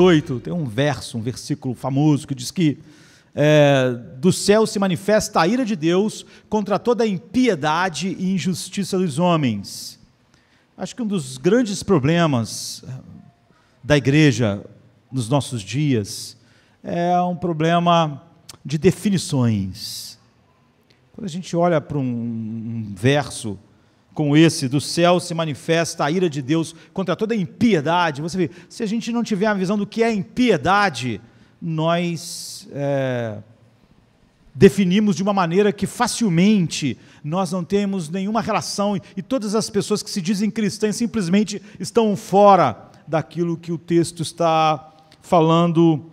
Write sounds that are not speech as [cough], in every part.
18, tem um verso, um versículo famoso que diz que é, do céu se manifesta a ira de Deus contra toda a impiedade e injustiça dos homens. Acho que um dos grandes problemas é, da igreja nos nossos dias é um problema de definições. Quando a gente olha para um, um verso como esse, do céu se manifesta a ira de Deus contra toda impiedade. Você vê, se a gente não tiver a visão do que é impiedade, nós é, definimos de uma maneira que facilmente nós não temos nenhuma relação e todas as pessoas que se dizem cristãs simplesmente estão fora daquilo que o texto está falando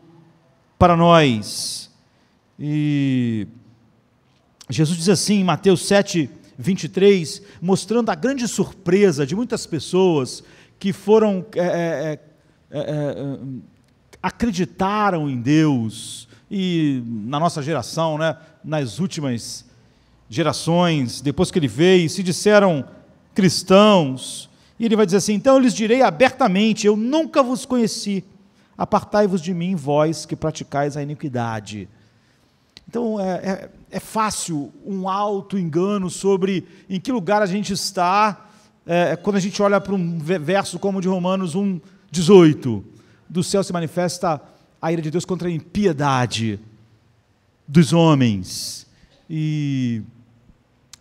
para nós. E Jesus diz assim em Mateus 7, 23, mostrando a grande surpresa de muitas pessoas que foram. É, é, é, é, é hum, acreditaram em Deus, e na nossa geração, né, nas últimas gerações, depois que ele veio, se disseram cristãos, e ele vai dizer assim: então eu lhes direi abertamente: eu nunca vos conheci, apartai-vos de mim, vós que praticais a iniquidade. Então, é, é é fácil um alto engano sobre em que lugar a gente está é, é quando a gente olha para um verso como o de Romanos 1,18. Do céu se manifesta a ira de Deus contra a impiedade dos homens. E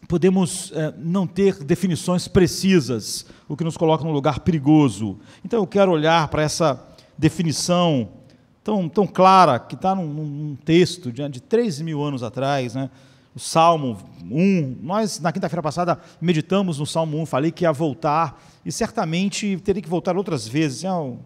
podemos é, não ter definições precisas, o que nos coloca num lugar perigoso. Então eu quero olhar para essa definição tão, tão clara, que está num, num, texto de, de 3 mil anos atrás, né? o Salmo 1. Nós, na quinta-feira passada, meditamos no Salmo 1, falei que ia voltar, e certamente teria que voltar outras vezes. É um,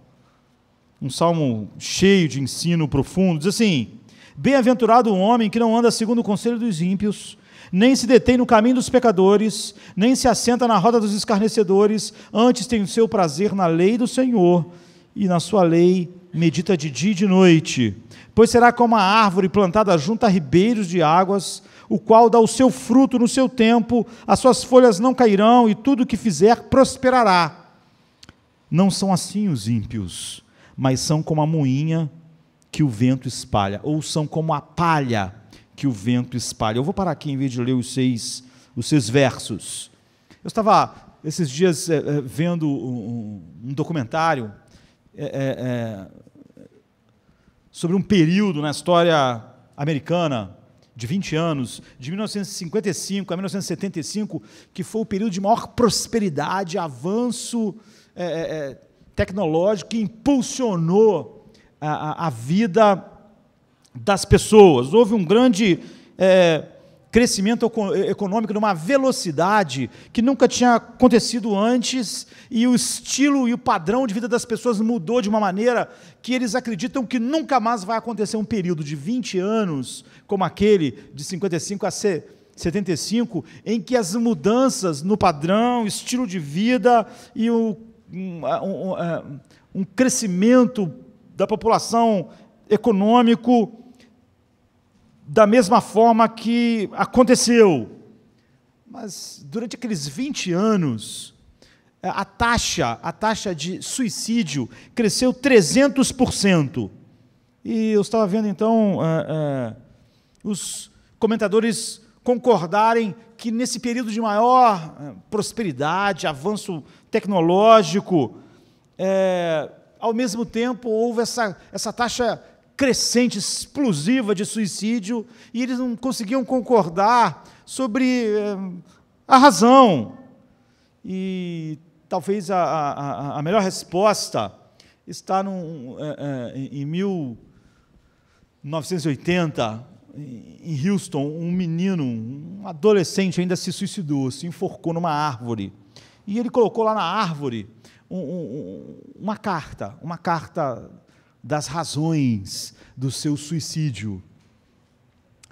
um salmo cheio de ensino profundo. Diz assim: Bem-aventurado o homem que não anda segundo o conselho dos ímpios, nem se detém no caminho dos pecadores, nem se assenta na roda dos escarnecedores, antes tem o seu prazer na lei do Senhor, e na sua lei medita de dia e de noite, pois será como a árvore plantada junto a ribeiros de águas, o qual dá o seu fruto no seu tempo, as suas folhas não cairão e tudo o que fizer prosperará. Não são assim os ímpios, mas são como a moinha que o vento espalha, ou são como a palha que o vento espalha. Eu vou parar aqui em vez de ler os seis, os seis versos. Eu estava esses dias eh, eh, vendo um documentário é, é, é, sobre um período na história americana de 20 anos, de 1955 a 1975, que foi o período de maior prosperidade, avanço é, é, é tecnológico que impulsionou a, a, vida das pessoas. Houve um grande crescimento econômico numa velocidade que nunca tinha acontecido antes e o estilo e o padrão de vida das pessoas mudou de uma maneira que eles acreditam que nunca mais vai acontecer um período de 20 anos como aquele de 55 a 75 em que as mudanças no padrão, estilo de vida e o, um, um, é, um crescimento da população econômico da mesma forma que aconteceu. Mas durante aqueles 20 anos, eh, a taxa, a taxa de suicídio cresceu 300%. E eu estava vendo então uh, uh, os comentadores concordarem que nesse período de maior prosperidade, avanço tecnológico, ao mesmo tempo houve essa, essa taxa crescente explosiva de suicídio e eles não conseguiam concordar sobre eh, a razão. E talvez a, a, a melhor resposta está num, eh, eh, em 1980, em Houston, um menino, um adolescente ainda se suicidou, se enforcou numa árvore. E ele colocou lá na árvore um, um, uma carta, uma carta das razões do seu suicídio.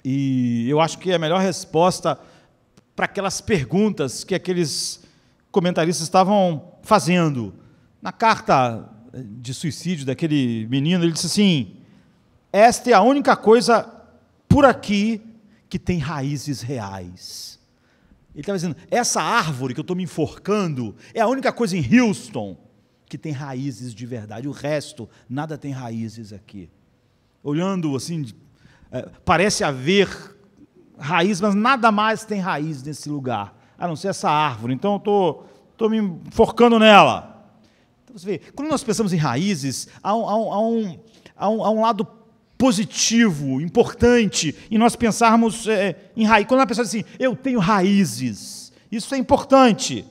E eu acho que a melhor resposta para aquelas perguntas que aqueles comentaristas estavam fazendo. Na carta de suicídio daquele menino, ele disse assim: Esta é a única coisa por aqui que tem raízes reais. Ele estava dizendo: essa árvore que eu estou me enforcando é a única coisa em Houston que tem raízes de verdade. O resto, nada tem raízes aqui. Olhando assim, é, parece haver raiz, mas nada mais tem raiz nesse lugar, a não ser essa árvore. Então eu estou tô, tô me enforcando nela. Então você vê, quando nós pensamos em raízes, há um, há um, há um, há um lado positivo, importante, e nós pensarmos é, em raiz. Quando uma pessoa diz assim, eu tenho raízes, isso é importante.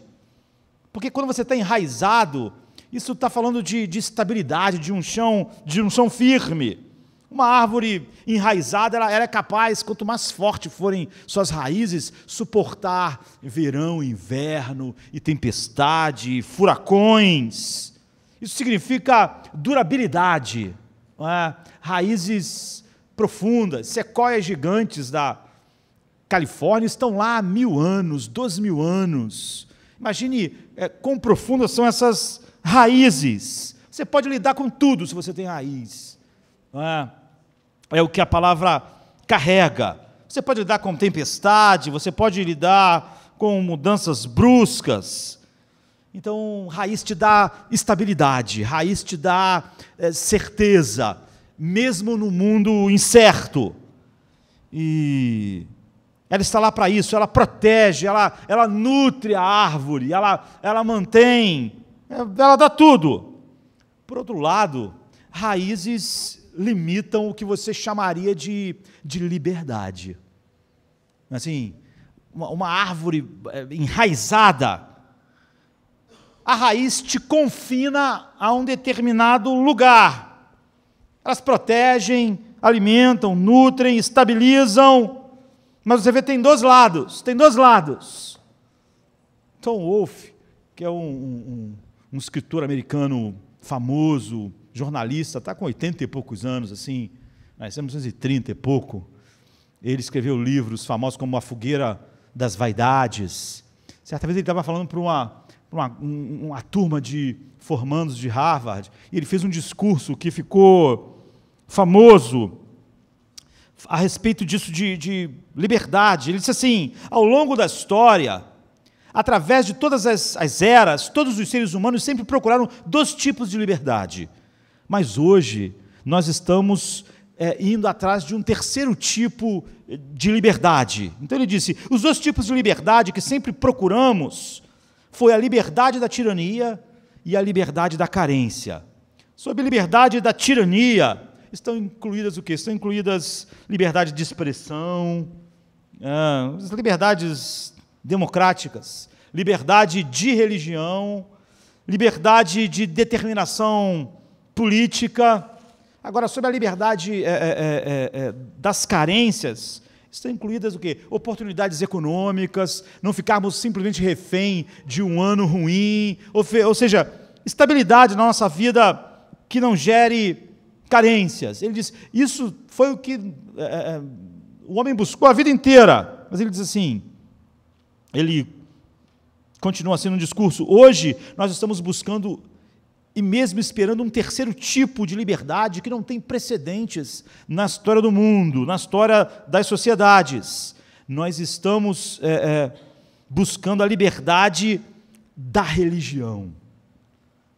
Porque quando você está enraizado, isso está falando de, de, estabilidade, de um chão, de um chão firme. Uma árvore enraizada, ela, ela é capaz, quanto mais forte forem suas raízes, suportar verão, inverno e tempestade, furacões. Isso significa durabilidade, é? raízes profundas, sequoias gigantes da Califórnia estão lá há mil anos, dois mil anos. Imagine é, quão profundas são essas raízes. Você pode lidar com tudo se você tem raiz. É? é o que a palavra carrega. Você pode lidar com tempestade, você pode lidar com mudanças bruscas. Então, raiz te dá estabilidade, raiz te dá é, certeza, mesmo no mundo incerto. E ela está lá para isso, ela protege, ela, ela nutre a árvore, ela, ela mantém é, Ela dá tudo. Por outro lado, raízes limitam o que você chamaria de, de liberdade. Assim, uma, uma árvore é, enraizada, a raiz te confina a um determinado lugar. Elas protegem, alimentam, nutrem, estabilizam. Mas você vê, tem dois lados, tem dois lados. Tom Wolfe, que é um, um, um escritor americano famoso, jornalista, está com 80 e poucos anos, assim, mas né, é 1930 e pouco. Ele escreveu livros famosos como A Fogueira das Vaidades. Certa vez ele estava falando para uma, uma, uma turma de formandos de Harvard, e ele fez um discurso que ficou famoso a respeito disso de, de liberdade. Ele disse assim: ao longo da história, através de todas as, as eras, todos os seres humanos sempre procuraram dois tipos de liberdade. Mas hoje nós estamos é, indo atrás de um terceiro tipo eh, de liberdade. Então ele disse: os dois tipos de liberdade que sempre procuramos foi a liberdade da tirania e a liberdade da carência. Sob liberdade da tirania estão incluídas o que? Estão incluídas liberdade de expressão, ah, as liberdades democráticas, liberdade de religião, liberdade de determinação política. Agora, sobre a liberdade é é, é, é, é, das carências, estão incluídas o quê? Oportunidades econômicas, não ficarmos simplesmente refém de um ano ruim, ou, ou seja, estabilidade na nossa vida que não gere carências. Ele diz: isso foi o que é, o homem buscou a vida inteira. Mas ele diz assim: ele continua sendo um discurso. Hoje nós estamos buscando e mesmo esperando um terceiro tipo de liberdade que não tem precedentes na história do mundo, na história das sociedades. Nós estamos é, é, buscando a liberdade da religião.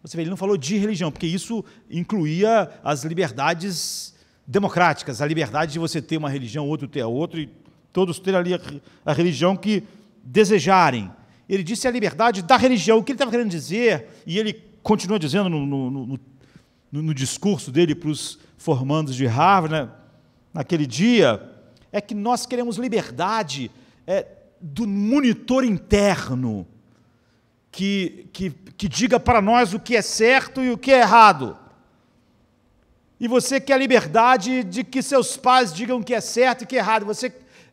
Você vê, ele não falou de religião, porque isso incluía as liberdades democráticas, a liberdade de você ter uma religião, outro ter a outra, e todos ter ali a, a religião que desejarem. Ele disse a liberdade da religião. O que ele estava querendo dizer, e ele continua dizendo no, no, no, no discurso dele para os formandos de Harvard, né, naquele dia, é que nós queremos liberdade é, do monitor interno que, que, que diga para nós o que é certo e o que é errado. E você quer a liberdade de que seus pais digam o que é certo e o que é errado. Você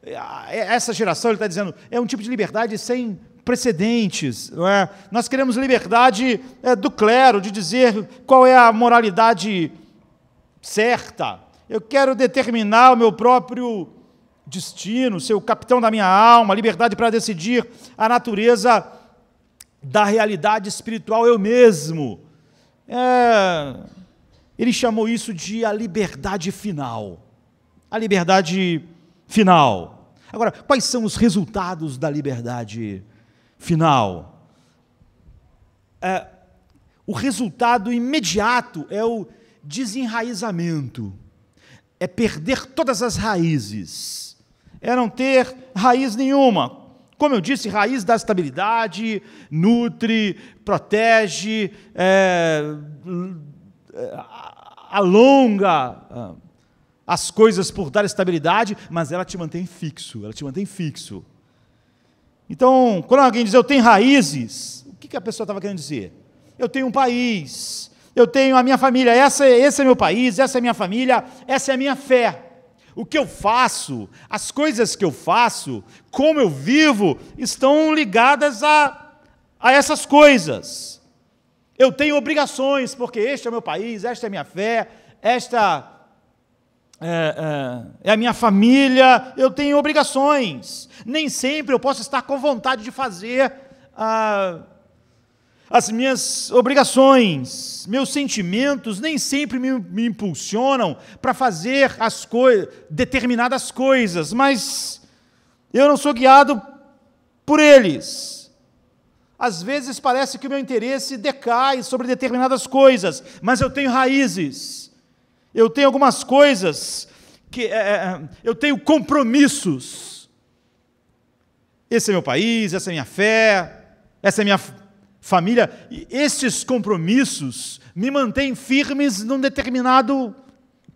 é, é, essa geração, ele está dizendo, é um tipo de liberdade sem precedentes, não é? Nós queremos liberdade é, do clero, de dizer qual é a moralidade certa. Eu quero determinar o meu próprio destino, ser o capitão da minha alma, liberdade para decidir a natureza da realidade espiritual eu mesmo. É, ele chamou isso de a liberdade final. A liberdade final. Agora, quais são os resultados da liberdade final? É, o resultado imediato é o desenraizamento, é perder todas as raízes, é não ter raiz nenhuma, como eu disse, raiz da estabilidade, nutre, protege, é, é alonga ah as coisas por dar estabilidade, mas ela te mantém fixo, ela te mantém fixo. Então, quando alguém diz eu tenho raízes, o que, que a pessoa estava querendo dizer? Eu tenho um país, eu tenho a minha família, essa, é, esse é meu país, essa é minha família, essa é a minha fé. O que eu faço, as coisas que eu faço, como eu vivo, estão ligadas a, a essas coisas. Eu tenho obrigações, porque este é o meu país, esta é a minha fé, esta é, é, é, a minha família, eu tenho obrigações. Nem sempre eu posso estar com vontade de fazer ah, as minhas obrigações. Meus sentimentos nem sempre me, me impulsionam para fazer as co determinadas coisas, mas eu não sou guiado por eles. Às vezes parece que o meu interesse decai sobre determinadas coisas, mas eu tenho raízes eu tenho algumas coisas que é, é, é, eu tenho compromissos. Esse é meu país, essa é minha fé, essa é minha família. E esses compromissos me mantêm firmes num determinado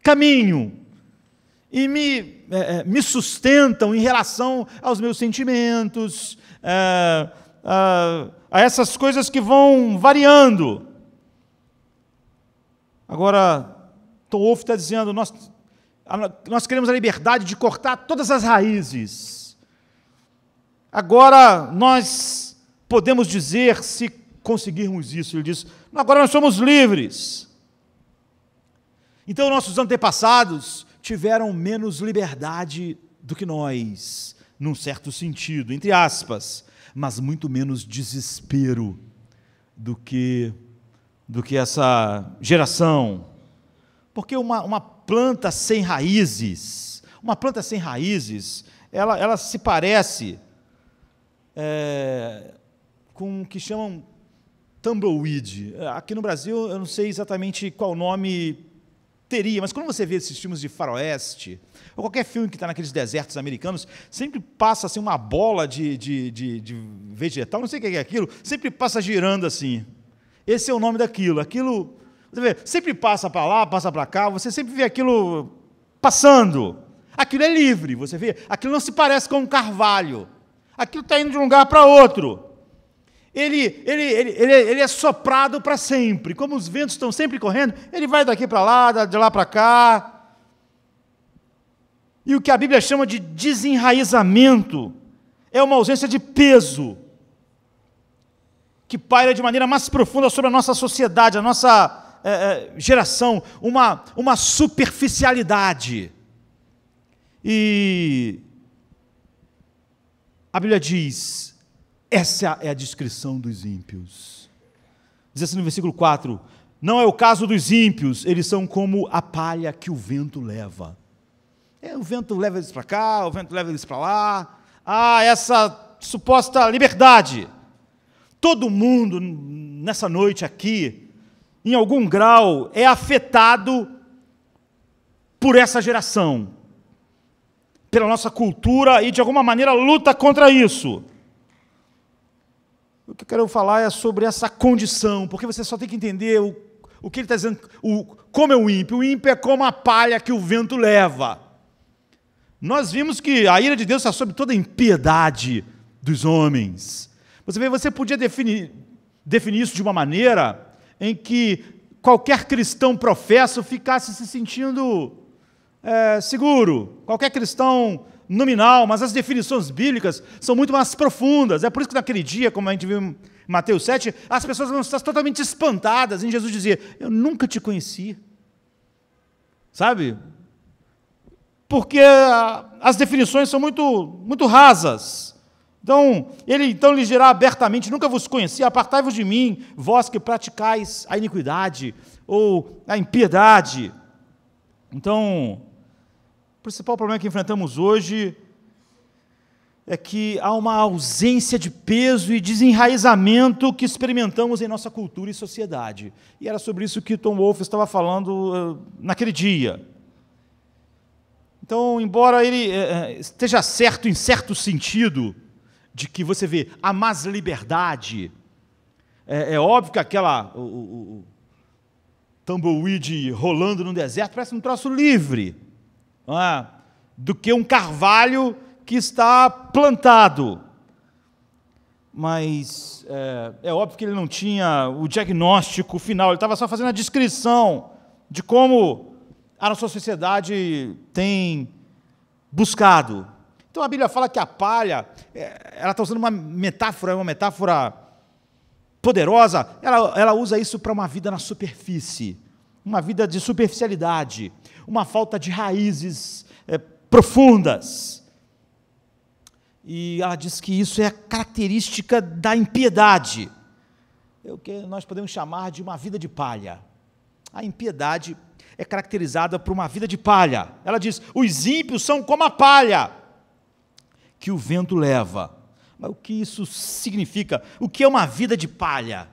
caminho e me, é, é me sustentam em relação aos meus sentimentos, é, a essas coisas que vão variando. Agora, Tom então, está dizendo: nós, nós queremos a liberdade de cortar todas as raízes. Agora nós podemos dizer, se conseguirmos isso, ele diz: agora nós somos livres. Então nossos antepassados tiveram menos liberdade do que nós, num certo sentido, entre aspas, mas muito menos desespero do que do que essa geração porque uma, uma planta sem raízes, uma planta sem raízes, ela, ela se parece é, com o que chamam tumbleweed. Aqui no Brasil, eu não sei exatamente qual nome teria, mas quando você vê esses filmes de faroeste, ou qualquer filme que está naqueles desertos americanos, sempre passa assim uma bola de, de, de, de, vegetal, não sei o que é aquilo, sempre passa girando assim. Esse é o nome daquilo. Aquilo você vê, sempre passa para lá, passa para cá, você sempre vê aquilo passando. Aquilo é livre, você vê. Aquilo não se parece com um carvalho. Aquilo está indo de um lugar para outro. Ele, ele, ele, ele, ele, é soprado para sempre. Como os ventos estão sempre correndo, ele vai daqui para lá, de lá para cá. E o que a Bíblia chama de desenraizamento é uma ausência de peso que paira de maneira mais profunda sobre a nossa sociedade, a nossa é, é, geração, uma, uma superficialidade. E a Bíblia diz: essa é a descrição dos ímpios. Diz assim no versículo 4: Não é o caso dos ímpios, eles são como a palha que o vento leva. É, o vento leva eles para cá, o vento leva eles para lá. Ah, essa suposta liberdade. Todo mundo nessa noite aqui em algum grau, é afetado por essa geração, pela nossa cultura e, de alguma maneira, luta contra isso. O que eu quero falar é sobre essa condição, porque você só tem que entender o, o que ele está dizendo, o, como é o ímpio. O ímpio é como a palha que o vento leva. Nós vimos que a ira de Deus está sobre toda a impiedade dos homens. Você vê, você podia definir, definir isso de uma maneira em que qualquer cristão professo ficasse se sentindo é, seguro, qualquer cristão nominal, mas as definições bíblicas são muito mais profundas. É por isso que naquele dia, como a gente viu em Mateus 7, as pessoas vão estar totalmente espantadas em Jesus dizer: Eu nunca te conheci. Sabe? Porque ah, as definições são muito, muito rasas. Então, ele então lhes dirá abertamente: Nunca vos conheci, apartai-vos de mim, vós que praticais a iniquidade ou a impiedade. Então, o principal problema que enfrentamos hoje é que há uma ausência de peso e desenraizamento que experimentamos em nossa cultura e sociedade. E era sobre isso que Tom Wolfe estava falando eh, naquele dia. Então, embora ele eh, eh, esteja certo em certo sentido, de que você vê a mais liberdade. É, é óbvio que aquela. O, o, o tumbleweed rolando no deserto parece um troço livre é? do que um carvalho que está plantado. Mas é, é óbvio que ele não tinha o diagnóstico final, ele estava só fazendo a descrição de como a nossa sociedade tem buscado então a Bíblia fala que a palha, é, ela está usando uma metáfora, é uma metáfora poderosa, ela, ela usa isso para uma vida na superfície, uma vida de superficialidade, uma falta de raízes é, profundas. E ela diz que isso é a característica da impiedade, é o que nós podemos chamar de uma vida de palha. A impiedade é caracterizada por uma vida de palha. Ela diz: os ímpios são como a palha que o vento leva. Mas o que isso significa? O que é uma vida de palha?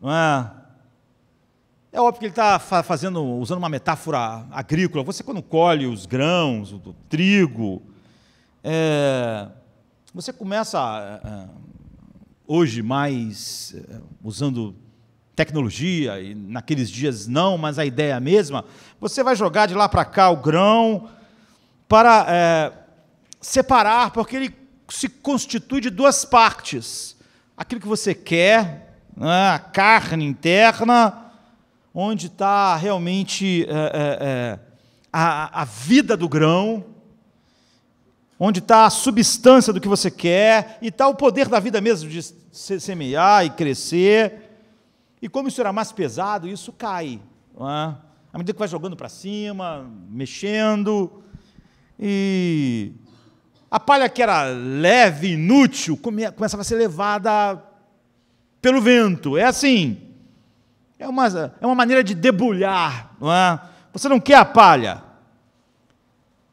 Não é? É óbvio que ele está fazendo, usando uma metáfora agrícola. Você quando colhe os grãos, o trigo, é, você começa é, é, hoje mais é, usando tecnologia e naqueles dias não, mas a ideia é a mesma. Você vai jogar de lá para cá o grão para separar, porque ele se constitui de duas partes: aquilo que você quer, né, a carne interna, onde está realmente é, é, é, a, a vida do grão, onde está a substância do que você quer, e está o poder da vida mesmo de se semear e crescer. E como isso era mais pesado, isso cai. Não é? À medida que vai jogando para cima, mexendo, e a palha que era leve, inútil, começava a ser levada pelo vento. É assim. É uma, é uma maneira de debulhar. Não é? Você não quer a palha.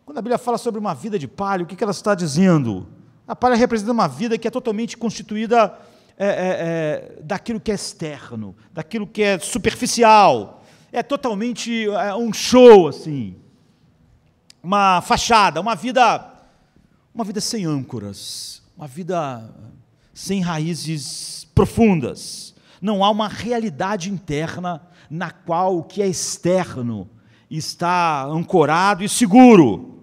Quando a Bíblia fala sobre uma vida de palha, o que ela está dizendo? A palha representa uma vida que é totalmente constituída é, é, é, daquilo que é externo, daquilo que é superficial. É totalmente é, um show, assim. Uma fachada, uma vida uma vida sem âncoras, uma vida sem raízes profundas. Não há uma realidade interna na qual o que é externo está ancorado e seguro.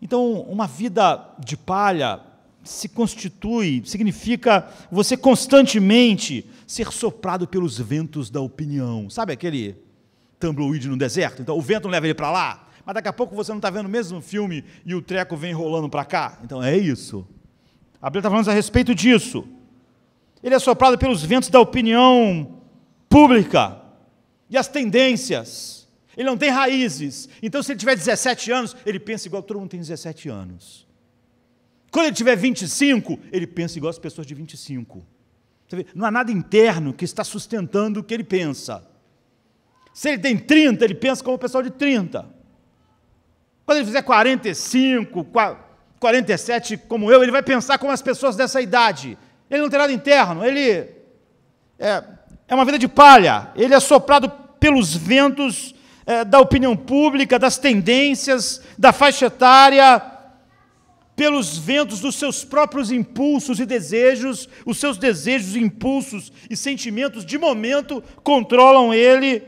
Então, uma vida de palha se constitui, significa você constantemente ser soprado pelos ventos da opinião. Sabe aquele tumbleweed no deserto? Então, o vento não leva ele para lá, mas daqui a pouco você não está vendo o mesmo filme e o treco vem rolando para cá. Então é isso. A Bíblia está falando a respeito disso. Ele é soprado pelos ventos da opinião pública e as tendências. Ele não tem raízes. Então, se ele tiver 17 anos, ele pensa igual todo mundo tem 17 anos. Quando ele tiver 25, ele pensa igual as pessoas de 25. Não há nada interno que está sustentando o que ele pensa. Se ele tem 30, ele pensa como o pessoal de 30. Quando ele fizer 45, 47, como eu, ele vai pensar como as pessoas dessa idade. Ele não tem nada interno, ele é, é uma vida de palha, ele é soprado pelos ventos é, da opinião pública, das tendências, da faixa etária, pelos ventos dos seus próprios impulsos e desejos, os seus desejos, impulsos e sentimentos de momento controlam ele,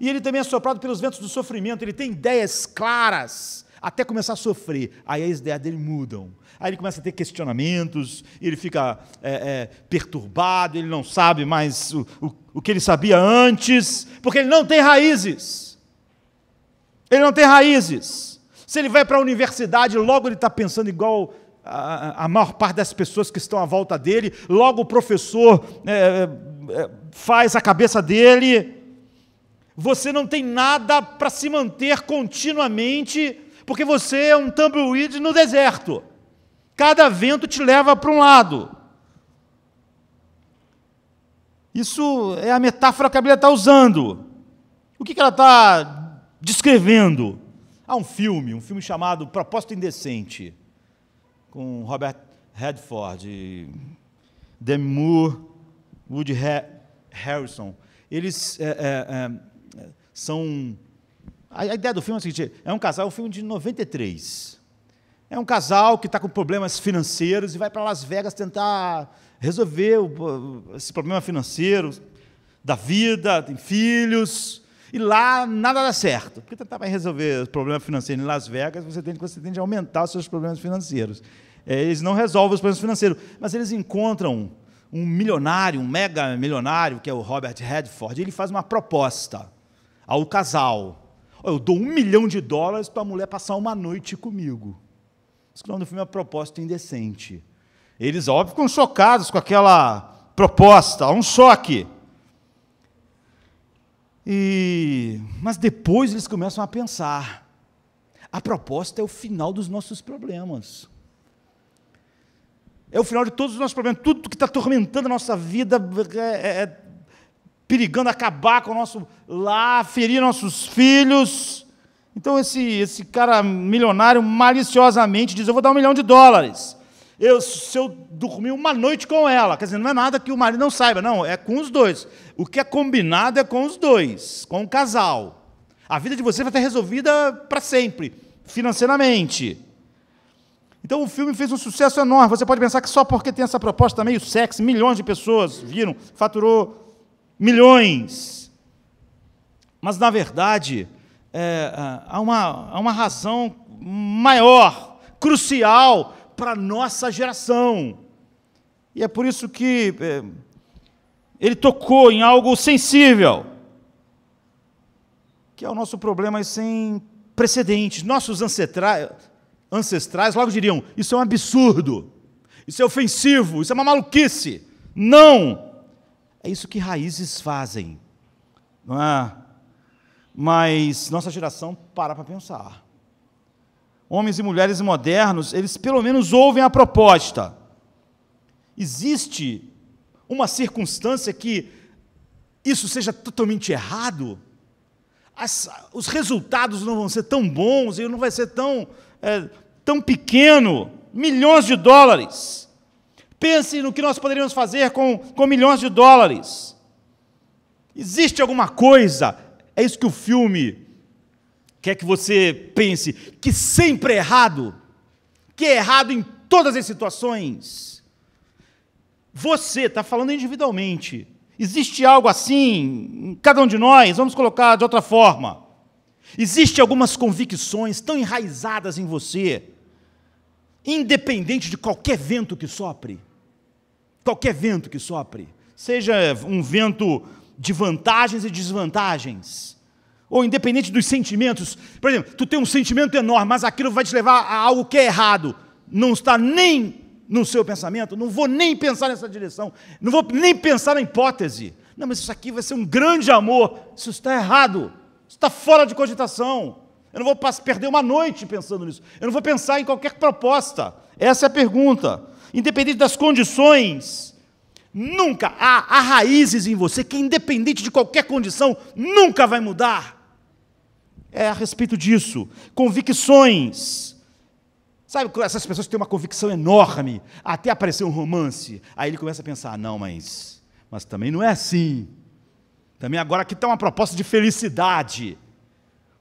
e ele também é soprado pelos ventos do sofrimento, ele tem ideias claras até começar a sofrer. Aí as ideias dele mudam. Aí ele começa a ter questionamentos, ele fica é, é, perturbado, ele não sabe mais o, o, o que ele sabia antes, porque ele não tem raízes. Ele não tem raízes. Se ele vai para a universidade, logo ele está pensando igual a, maior parte das pessoas que estão à volta dele, logo o professor é, é, faz a cabeça dele. Você não tem nada para se manter continuamente porque você é um tumbleweed no deserto. Cada vento te leva para um lado. Isso é a metáfora que a Bíblia está usando. O que, que ela está descrevendo? Há ah, um filme, um filme chamado Proposta Indecente, com Robert Redford, Demi Moore, Woody Harrison. Eles é, é, é, são a, ideia do filme é o seguinte: é um casal, é um filme de 93. É um casal que está com problemas financeiros e vai para Las Vegas tentar resolver esse problema financeiro da vida, tem filhos, e lá nada dá certo. Porque tentar resolver o problema financeiro em Las Vegas, você tem, você tem de aumentar os seus problemas financeiros. É, eles não resolvem os problemas financeiros, mas eles encontram um milionário, um mega milionário, que é o Robert Redford, e ele faz uma proposta ao casal eu dou um milhão de dólares para a mulher passar uma noite comigo. Isso que o nome do filme é Proposta Indecente. Eles, óbvio, ficam chocados com aquela proposta, um choque. E... Mas depois eles começam a pensar. A proposta é o final dos nossos problemas. É o final de todos os nossos problemas. Tudo que está atormentando a nossa vida é, é, é perigando acabar com o nosso lar, ferir nossos filhos. Então esse, esse cara milionário maliciosamente diz: Eu vou dar um milhão de dólares. Eu, se eu dormir uma noite com ela, quer dizer, não é nada que o marido não saiba, não, é com os dois. O que é combinado é com os dois, com o casal. A vida de você vai estar resolvida para sempre, financeiramente. Então o filme fez um sucesso enorme. Você pode pensar que só porque tem essa proposta meio sexy, milhões de pessoas viram, faturou milhões. Mas, na verdade, é, é, há, uma, há uma razão maior, crucial para a nossa geração. E é por isso que é, ele tocou em algo sensível, que é o nosso problema sem precedentes. Nossos ancestrais, ancestrais logo diriam: isso é um absurdo, isso é ofensivo, isso é uma maluquice. Não! É isso que raízes fazem. Não é? Mas nossa geração para para pensar. Homens e mulheres modernos, eles pelo menos ouvem a proposta. Existe uma circunstância que isso seja totalmente errado? As, os resultados não vão ser tão bons, ele não vai ser tão, é, tão pequeno milhões de dólares. Pense no que nós poderíamos fazer com, com milhões de dólares. Existe alguma coisa? É isso que o filme quer que você pense, que sempre é errado, que é errado em todas as situações. Você está falando individualmente. Existe algo assim em cada um de nós? Vamos colocar de outra forma. Existem algumas convicções tão enraizadas em você independente de qualquer vento que sopre. Qualquer vento que sopre, seja um vento de vantagens e desvantagens, ou independente dos sentimentos. Por exemplo, tu tem um sentimento enorme, mas aquilo vai te levar a algo que é errado. Não está nem no seu pensamento, não vou nem pensar nessa direção, não vou nem pensar na hipótese. Não, mas isso aqui vai ser um grande amor. Isso está errado. Isso está fora de cogitação. Eu não vou perder uma noite pensando nisso. Eu não vou pensar em qualquer proposta. Essa é a pergunta. Independente das condições, nunca há, há raízes em você que, independente de qualquer condição, nunca vai mudar. É a respeito disso. Convicções. Sabe, essas pessoas têm uma convicção enorme, até aparecer um romance. Aí ele começa a pensar: ah, não, mas, mas também não é assim. Também agora aqui está uma proposta de felicidade.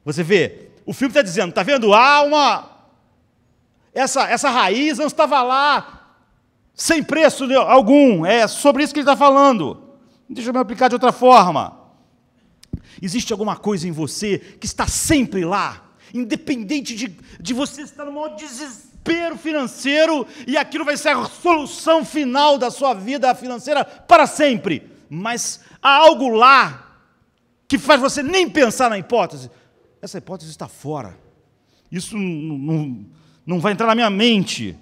Você vê, o filme está dizendo, está vendo? Alma, uma. Essa, essa raiz não estava lá, sem preço algum. É sobre isso que ele está falando. Deixa eu me aplicar de outra forma. Existe alguma coisa em você que está sempre lá, independente de, de você estar no maior desespero financeiro, e aquilo vai ser a solução final da sua vida financeira para sempre. Mas há algo lá que faz você nem pensar na hipótese essa hipótese está fora. Isso não, não, vai entrar na minha mente.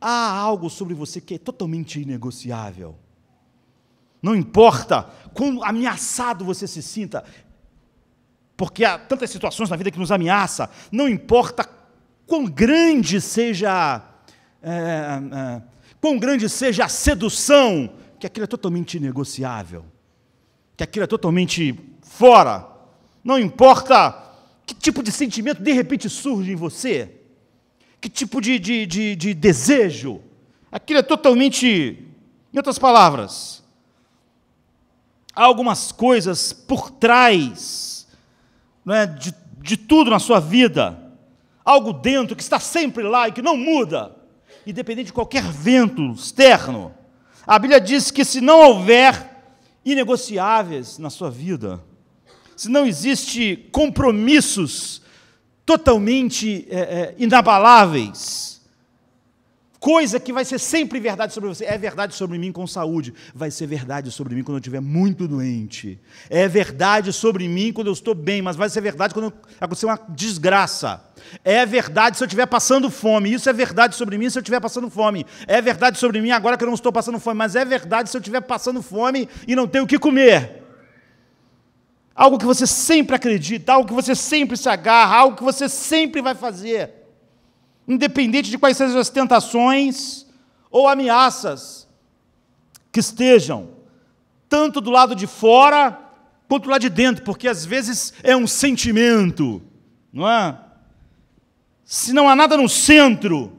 Há algo sobre você que é totalmente inegociável. Não importa quão ameaçado você se sinta, porque há tantas situações na vida que nos ameaça, não importa quão grande seja é, é, quão grande seja a sedução, que aquilo é totalmente inegociável, que aquilo é totalmente fora. Não importa que tipo de sentimento de repente surge em você, que tipo de, de, de, de desejo. Aquilo é totalmente, em outras palavras, há algumas coisas por trás não é, de, de tudo na sua vida, algo dentro que está sempre lá e que não muda, independente de qualquer vento externo. A Bíblia diz que se não houver inegociáveis na sua vida, se não existe compromissos totalmente é, é, inabaláveis, coisa que vai ser sempre verdade sobre você, é verdade sobre mim com saúde, vai ser verdade sobre mim quando eu estiver muito doente, é verdade sobre mim quando eu estou bem, mas vai ser verdade quando acontecer uma desgraça. É verdade se eu estiver passando fome. Isso é verdade sobre mim se eu estiver passando fome. É verdade sobre mim agora que eu não estou passando fome, mas é verdade se eu estiver passando fome e não tenho o que comer algo que você sempre acredita, algo que você sempre se agarra, algo que você sempre vai fazer, independente de quais sejam as tentações ou ameaças que estejam, tanto do lado de fora quanto do lado de dentro, porque às vezes é um sentimento, não é? Se não há nada no centro,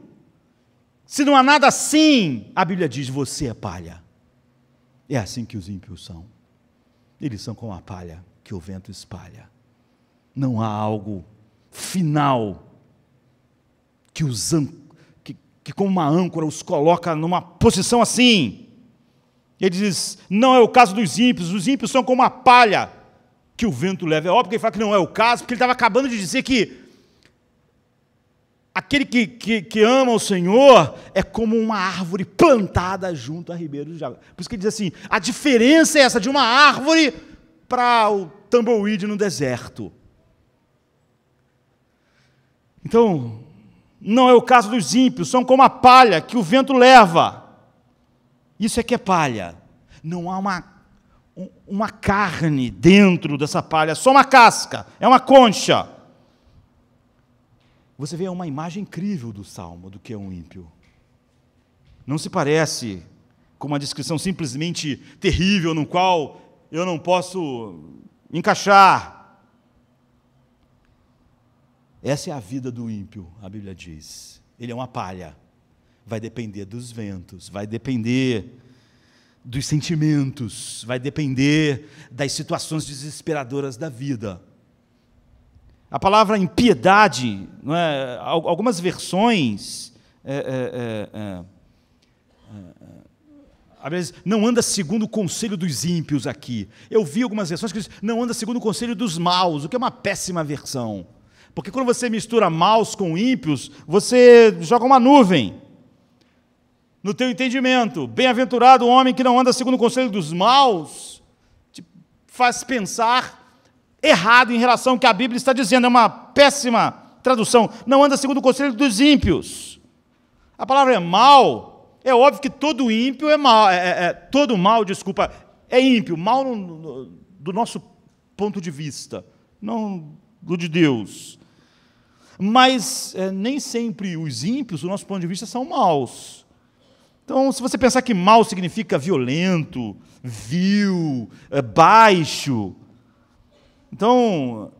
se não há nada assim, a Bíblia diz: você é palha. É assim que os ímpios são. Eles são como a palha que o vento espalha. Não há algo final que os que, que como uma âncora os coloca numa posição assim. Ele diz: não é o caso dos ímpios, os ímpios são como uma palha que o vento leva. É óbvio que ele fala que não é o caso, porque ele estava acabando de dizer que aquele que, que, que, ama o Senhor é como uma árvore plantada junto a ribeiros de água. Por isso que ele diz assim: a diferença é essa de uma árvore para o tumbleweed no deserto. Então, não é o caso dos ímpios, são como a palha que o vento leva. Isso é que é palha. Não há uma, uma carne dentro dessa palha, só uma casca, é uma concha. Você vê é uma imagem incrível do salmo do que é um ímpio. Não se parece com uma descrição simplesmente terrível, no qual eu não posso encaixar. Essa é a vida do ímpio, a Bíblia diz. Ele é uma palha. Vai depender dos ventos, vai depender dos sentimentos, vai depender das situações desesperadoras da vida. A palavra impiedade, não é? algumas versões é, é, é, é, é não anda segundo o conselho dos ímpios aqui. Eu vi algumas versões que dizem, não anda segundo o conselho dos maus, o que é uma péssima versão. Porque quando você mistura maus com ímpios, você joga uma nuvem no teu entendimento. Bem-aventurado o homem que não anda segundo o conselho dos maus, te faz pensar errado em relação ao que a Bíblia está dizendo. É uma péssima tradução. Não anda segundo o conselho dos ímpios. A palavra é mal é óbvio que todo ímpio é mal, é, é, é, todo mal, desculpa, é ímpio, mal no, no, do nosso ponto de vista, não do de Deus. Mas é, nem sempre os ímpios, do nosso ponto de vista, são maus. Então, se você pensar que mal significa violento, vil, é, baixo, então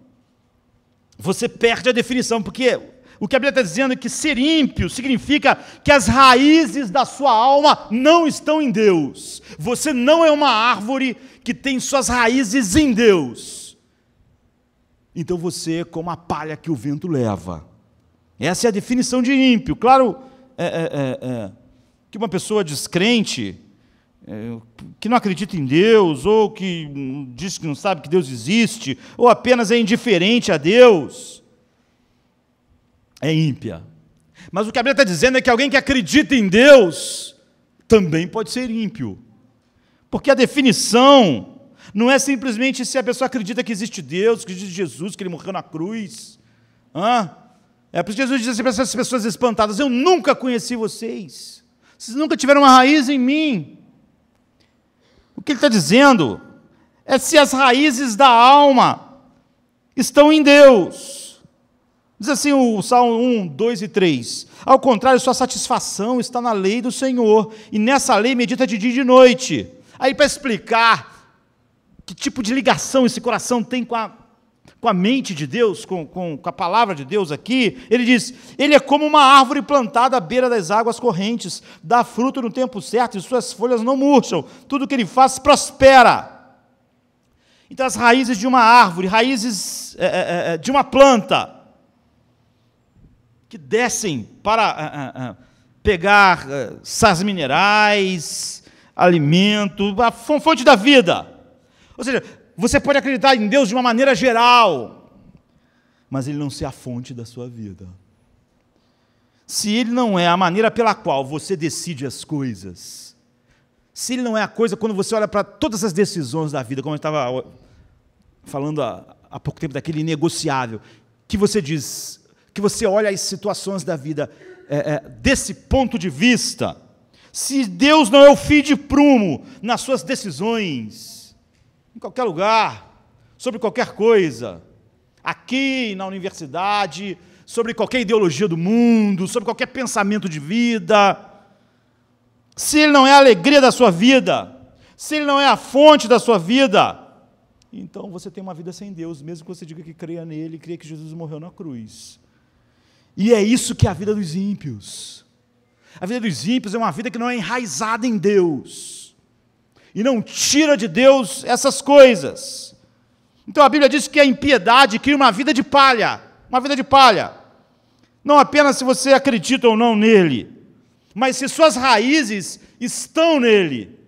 você perde a definição, porque o que a Bíblia está dizendo é que ser ímpio significa que as raízes da sua alma não estão em Deus. Você não é uma árvore que tem suas raízes em Deus. Então você é como a palha que o vento leva. Essa é a definição de ímpio. Claro é, é, é, é que uma pessoa descrente, é, que não acredita em Deus, ou que diz que não sabe que Deus existe, ou apenas é indiferente a Deus é ímpia. Mas o que a Bíblia está dizendo é que alguém que acredita em Deus também pode ser ímpio. Porque a definição não é simplesmente se a pessoa acredita que existe Deus, que existe Jesus, que ele morreu na cruz. Hã? É por isso que Jesus diz assim para essas pessoas espantadas: Eu nunca conheci vocês. Vocês nunca tiveram uma raiz em mim. O que ele está dizendo é se as raízes da alma estão em Deus Diz assim o Salmo 1, 2 e 3. Ao contrário, sua satisfação está na lei do Senhor, e nessa lei medita de dia e de noite. Aí, para explicar que tipo de ligação esse coração tem com a, com a mente de Deus, com, com, com a palavra de Deus aqui, ele diz: Ele é como uma árvore plantada à beira das águas correntes, dá fruto no tempo certo e suas folhas não murcham, tudo que ele faz prospera. Então, as raízes de uma árvore, raízes é, é, de uma planta, que descem para ah, ah, ah, pegar ah, sais minerais, alimento, a fonte da vida. Ou seja, você pode acreditar em Deus de uma maneira geral, mas ele não ser a fonte da sua vida. Se ele não é a maneira pela qual você decide as coisas, se ele não é a coisa quando você olha para todas as decisões da vida, como eu estava falando há, há pouco tempo daquele negociável, que você diz, que você olha as situações da vida é, é, desse ponto de vista. Se Deus não é o fio de prumo nas suas decisões, em qualquer lugar, sobre qualquer coisa, aqui na universidade, sobre qualquer ideologia do mundo, sobre qualquer pensamento de vida, se Ele não é a alegria da sua vida, se Ele não é a fonte da sua vida, então você tem uma vida sem Deus, mesmo que você diga que creia nele, creia que Jesus morreu na cruz. E é isso que é a vida dos ímpios. A vida dos ímpios é uma vida que não é enraizada em Deus. E não tira de Deus essas coisas. Então a Bíblia diz que a impiedade cria uma vida de palha. Uma vida de palha. Não apenas se você acredita ou não nele, mas se suas raízes estão nele.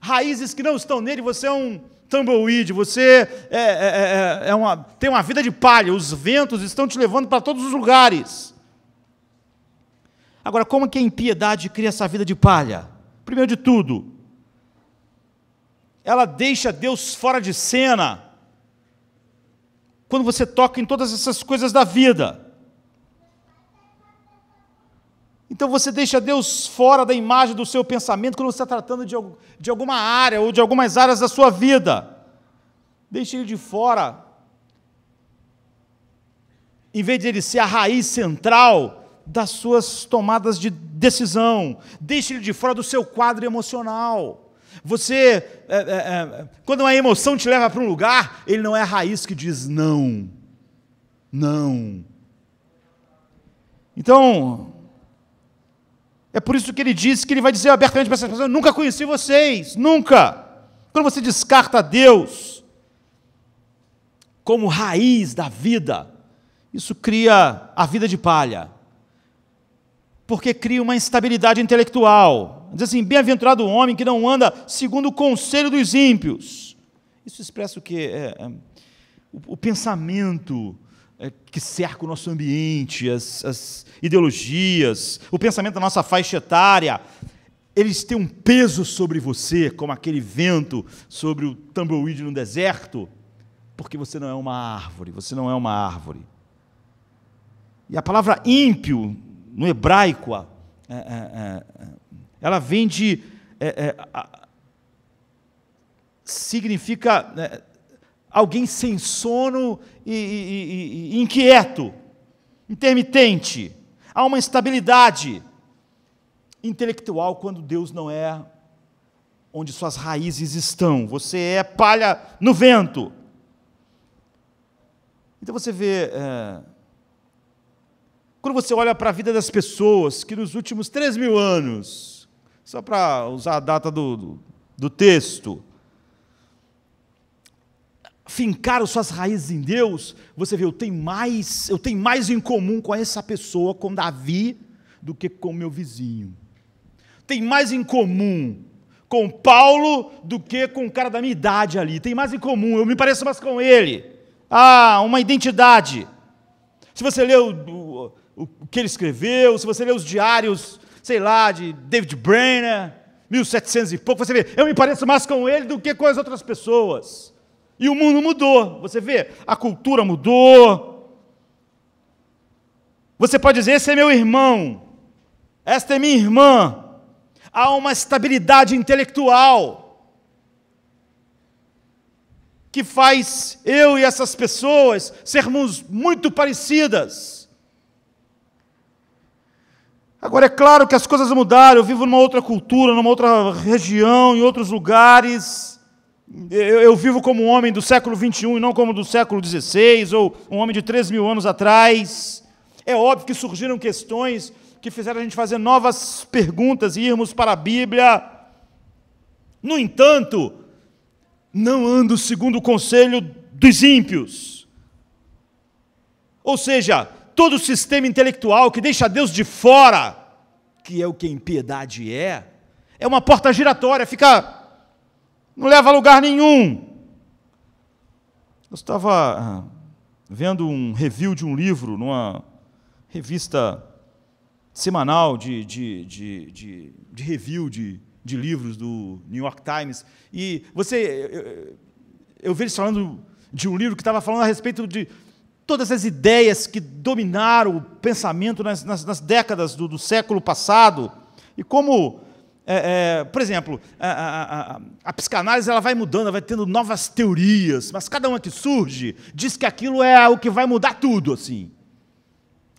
Raízes que não estão nele, você é um tumbleweed, você é, é, é, é, é uma, tem uma vida de palha, os ventos estão te levando para todos os lugares. Agora, como que a impiedade cria essa vida de palha? Primeiro de tudo, ela deixa Deus fora de cena quando você toca em todas essas coisas da vida. Então você deixa Deus fora da imagem do seu pensamento quando você está tratando de, de alguma área ou de algumas áreas da sua vida. Deixa ele de fora. Em vez de ele ser a raiz central das suas tomadas de decisão, deixe ele de fora do seu quadro emocional. Você, é, é, é quando uma emoção te leva para um lugar, ele não é a raiz que diz não, não. Então, é por isso que ele diz que ele vai dizer abertamente para essas pessoas: nunca conheci vocês, nunca. Quando você descarta Deus como raiz da vida, isso cria a vida de palha porque cria uma instabilidade intelectual. Diz assim: bem-aventurado o homem que não anda segundo o conselho dos ímpios. Isso expressa o que? É, é, o, o, pensamento é, que cerca o nosso ambiente, as, as ideologias, o pensamento da nossa faixa etária, eles têm um peso sobre você, como aquele vento sobre o tumbleweed no deserto, porque você não é uma árvore, você não é uma árvore. E a palavra ímpio no hebraico, é é, é, é, ela vem de. É, a, significa alguém sem sono e, e, e inquieto, intermitente. Há uma instabilidade intelectual quando Deus não é onde suas raízes estão. Você é palha no vento. Então você vê é, quando você olha para a vida das pessoas que nos últimos 3 mil anos, só para usar a data do, do, do texto, fincaram suas raízes em Deus, você vê, eu tenho mais, eu tenho mais em comum com essa pessoa, com Davi, do que com meu vizinho. Tem mais em comum com Paulo do que com o cara da minha idade ali. Tem mais em comum, eu me pareço mais com ele. Ah, uma identidade. Se você lê o, o que ele escreveu, se você lê os diários, sei lá, de David Brainerd, 1700 e pouco, você vê, eu me pareço mais com ele do que com as outras pessoas. E o mundo mudou, você vê, a cultura mudou. Você pode dizer, esse é meu irmão, esta é minha irmã. Há uma estabilidade intelectual que faz eu e essas pessoas sermos muito parecidas. Agora, é claro que as coisas mudaram. Eu vivo numa outra cultura, numa outra região, em outros lugares. Eu, eu vivo como um homem do século XXI e não como do século XVI, ou um homem de 3 mil anos atrás. É óbvio que surgiram questões que fizeram a gente fazer novas perguntas e irmos para a Bíblia. No entanto, não ando segundo o conselho dos ímpios. Ou seja, todo o sistema intelectual que deixa Deus de fora, que é o que a impiedade é, é uma porta giratória, fica. não leva a lugar nenhum. Eu estava ah, vendo um review de um livro numa revista semanal de, de, de, de, de review de, de livros do New York Times. E você. Eu, eu, eu vejo eles falando de um livro que estava falando a respeito de todas as ideias que dominaram o pensamento nas, nas, nas décadas do, do, século passado, e como, é, é, por exemplo, a, a, a, a, psicanálise ela vai mudando, ela vai tendo novas teorias, mas cada uma que surge diz que aquilo é o que vai mudar tudo, assim.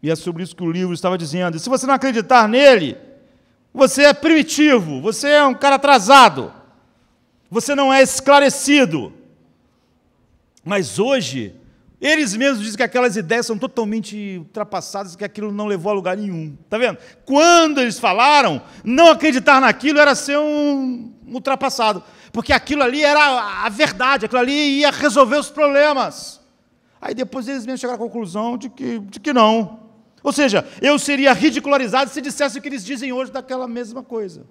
E é sobre isso que o livro estava dizendo. E se você não acreditar nele, você é primitivo, você é um cara atrasado, você não é esclarecido. Mas hoje, eles mesmos dizem que aquelas ideias são totalmente ultrapassadas, que aquilo não levou a lugar nenhum. Está vendo? Quando eles falaram, não acreditar naquilo era ser um ultrapassado, porque aquilo ali era a verdade, aquilo ali ia resolver os problemas. Aí depois eles mesmos chegaram à conclusão de que, de que não. Ou seja, eu seria ridicularizado se dissesse o que eles dizem hoje daquela mesma coisa.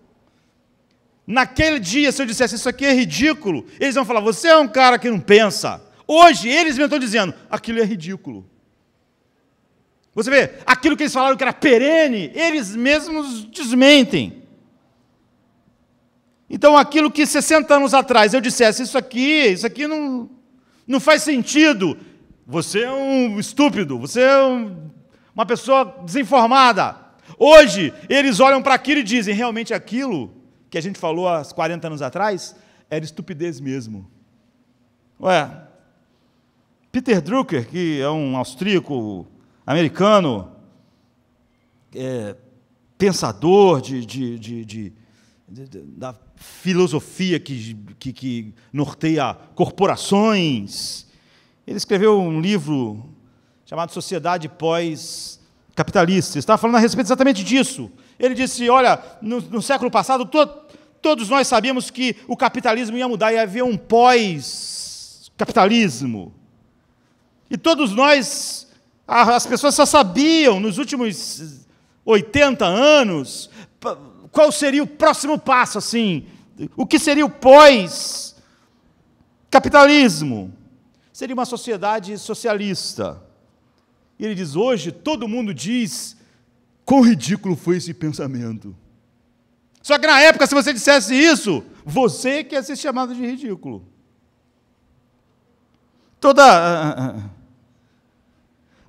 Naquele dia, se eu dissesse isso aqui é ridículo, eles vão falar: você é um cara que não pensa. Hoje eles me estão dizendo, aquilo é ridículo. Você vê, aquilo que eles falaram que era perene, eles mesmos desmentem. Então aquilo que 60 anos atrás eu dissesse, isso aqui, isso aqui não, não faz sentido. Você é um estúpido, você é um, uma pessoa desinformada. Hoje eles olham para aquilo e dizem, realmente aquilo que a gente falou há 40 anos atrás era estupidez mesmo. Ué, Peter Drucker, que é um austríaco americano, é, pensador de, de, de, de, da filosofia que, que, que norteia corporações, ele escreveu um livro chamado Sociedade Pós-Capitalista. Estava falando a respeito exatamente disso. Ele disse: olha, no, no século passado, to, todos nós sabíamos que o capitalismo ia mudar, ia haver um pós-capitalismo. E todos nós, as pessoas só sabiam nos últimos 80 anos qual seria o próximo passo, assim, o que seria o pós-capitalismo. Seria uma sociedade socialista. E ele diz: hoje todo mundo diz quão ridículo foi esse pensamento. Só que na época, se você dissesse isso, você que ia ser chamado de ridículo. Toda. Ah, ah, ah,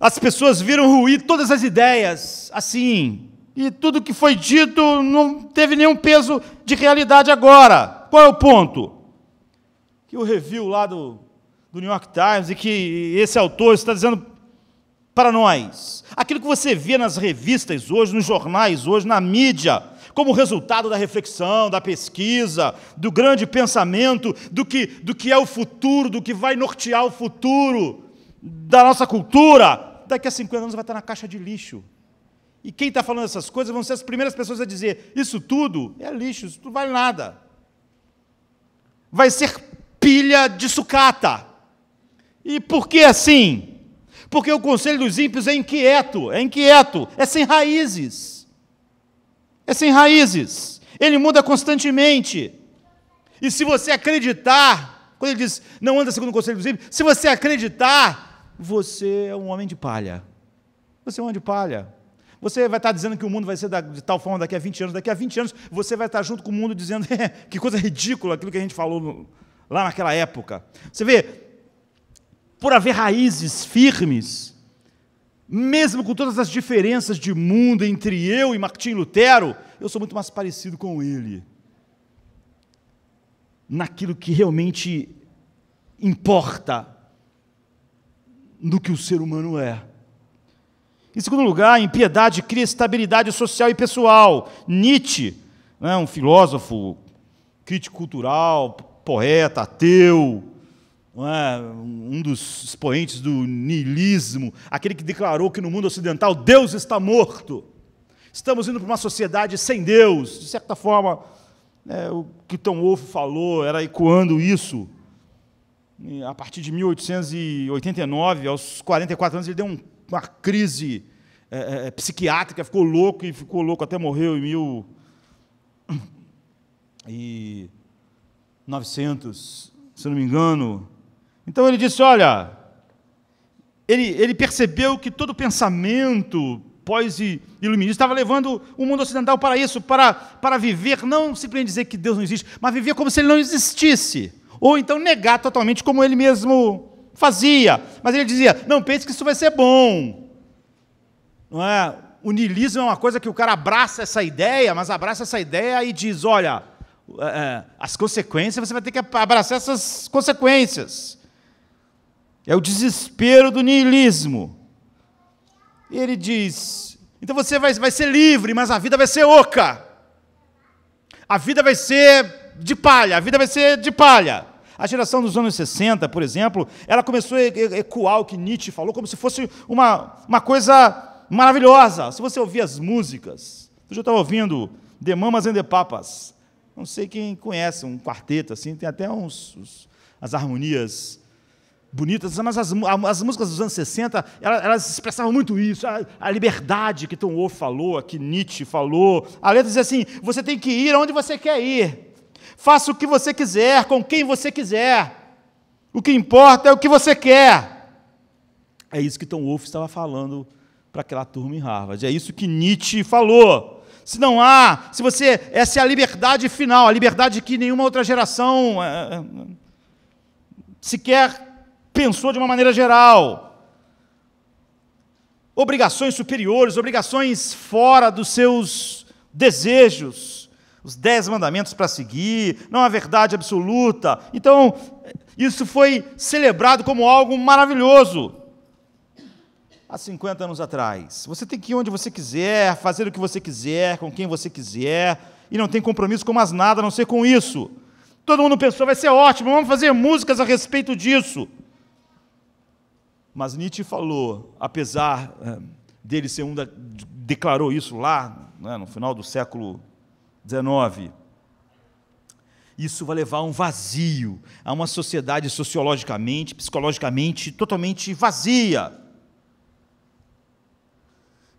as pessoas viram ruir todas as ideias assim, e tudo que foi dito não teve nenhum peso de realidade agora. Qual é o ponto? Que o review lá do, do New York Times e que esse autor está dizendo para nós. Aquilo que você vê nas revistas hoje, nos jornais hoje, na mídia, como resultado da reflexão, da pesquisa, do grande pensamento, do que, do que é o futuro, do que vai nortear o futuro da nossa cultura, daqui a 50 anos vai estar na caixa de lixo. E quem está falando essas coisas vão ser as primeiras pessoas a dizer: isso tudo é lixo, isso tudo vale nada. Vai ser pilha de sucata. E por que assim? Porque o conselho dos ímpios é inquieto, é inquieto, é sem raízes. É sem raízes. Ele muda constantemente. E se você acreditar, quando ele diz, não anda segundo o conselho dos ímpios, se você acreditar você é um homem de palha. Você é um homem de palha. Você vai estar dizendo que o mundo vai ser de tal forma daqui a 20 anos. Daqui a 20 anos você vai estar junto com o mundo dizendo [laughs] é, que coisa ridícula aquilo que a gente falou no, lá naquela época. Você vê, por haver raízes firmes, mesmo com todas as diferenças de mundo entre eu e Martim Lutero, eu sou muito mais parecido com ele. Naquilo que realmente importa do que o ser humano é. Em segundo lugar, a impiedade cria estabilidade social e pessoal. Nietzsche, né, um filósofo, crítico cultural, poeta, ateu, é? um dos expoentes do niilismo, aquele que declarou que no mundo ocidental Deus está morto. Estamos indo para uma sociedade sem Deus. De certa forma, é, o que Tom Wolfe falou era ecoando isso a partir de 1889, aos 44 anos, ele deu uma crise é, é, é, psiquiátrica, ficou louco e ficou louco até morreu em 1900, se não me engano. Então ele disse: olha, ele, ele percebeu que todo pensamento pós iluminista estava levando o mundo ocidental para isso, para, para viver, não simplesmente dizer que Deus não existe, mas viver como se ele não existisse. Ou então negar totalmente, como ele mesmo fazia. Mas ele dizia: não pense que isso vai ser bom. Não é? O niilismo é uma coisa que o cara abraça essa ideia, mas abraça essa ideia e diz: olha, é, é, as consequências, você vai ter que abraçar essas consequências. É o desespero do niilismo. E ele diz: então você vai, vai ser livre, mas a vida vai ser oca. A vida vai ser de palha, a vida vai ser de palha. A geração dos anos 60, por exemplo, ela começou a ecoar o que Nietzsche falou como se fosse uma, uma coisa maravilhosa. Se você ouvir as músicas, eu já estava ouvindo The Mamas and the Papas. Não sei quem conhece, um quarteto assim, tem até uns, uns as harmonias bonitas, mas as, as, músicas dos anos 60, elas, elas expressavam muito isso, a, a, liberdade que Tom Wolfe falou, que Nietzsche falou. A letra dizia assim, você tem que ir onde você quer ir. Faça o que você quiser, com quem você quiser. O que importa é o que você quer. É isso que Tom Wolfe estava falando para aquela turma em Harvard. É isso que Nietzsche falou. Se não há, se você. Essa é a liberdade final, a liberdade que nenhuma outra geração é, é sequer pensou de uma maneira geral. Obrigações superiores, obrigações fora dos seus desejos os dez mandamentos para seguir, não há verdade absoluta. Então, isso foi celebrado como algo maravilhoso. Há 50 anos atrás. Você tem que ir onde você quiser, fazer o que você quiser, com quem você quiser, e não tem compromisso com mais nada a não ser com isso. Todo mundo pensou, vai ser ótimo, vamos fazer músicas a respeito disso. Mas Nietzsche falou, apesar eh, dele ser um da, declarou isso lá, né, no final do século 19. Isso vai levar a um vazio, a uma sociedade sociologicamente, psicologicamente totalmente vazia.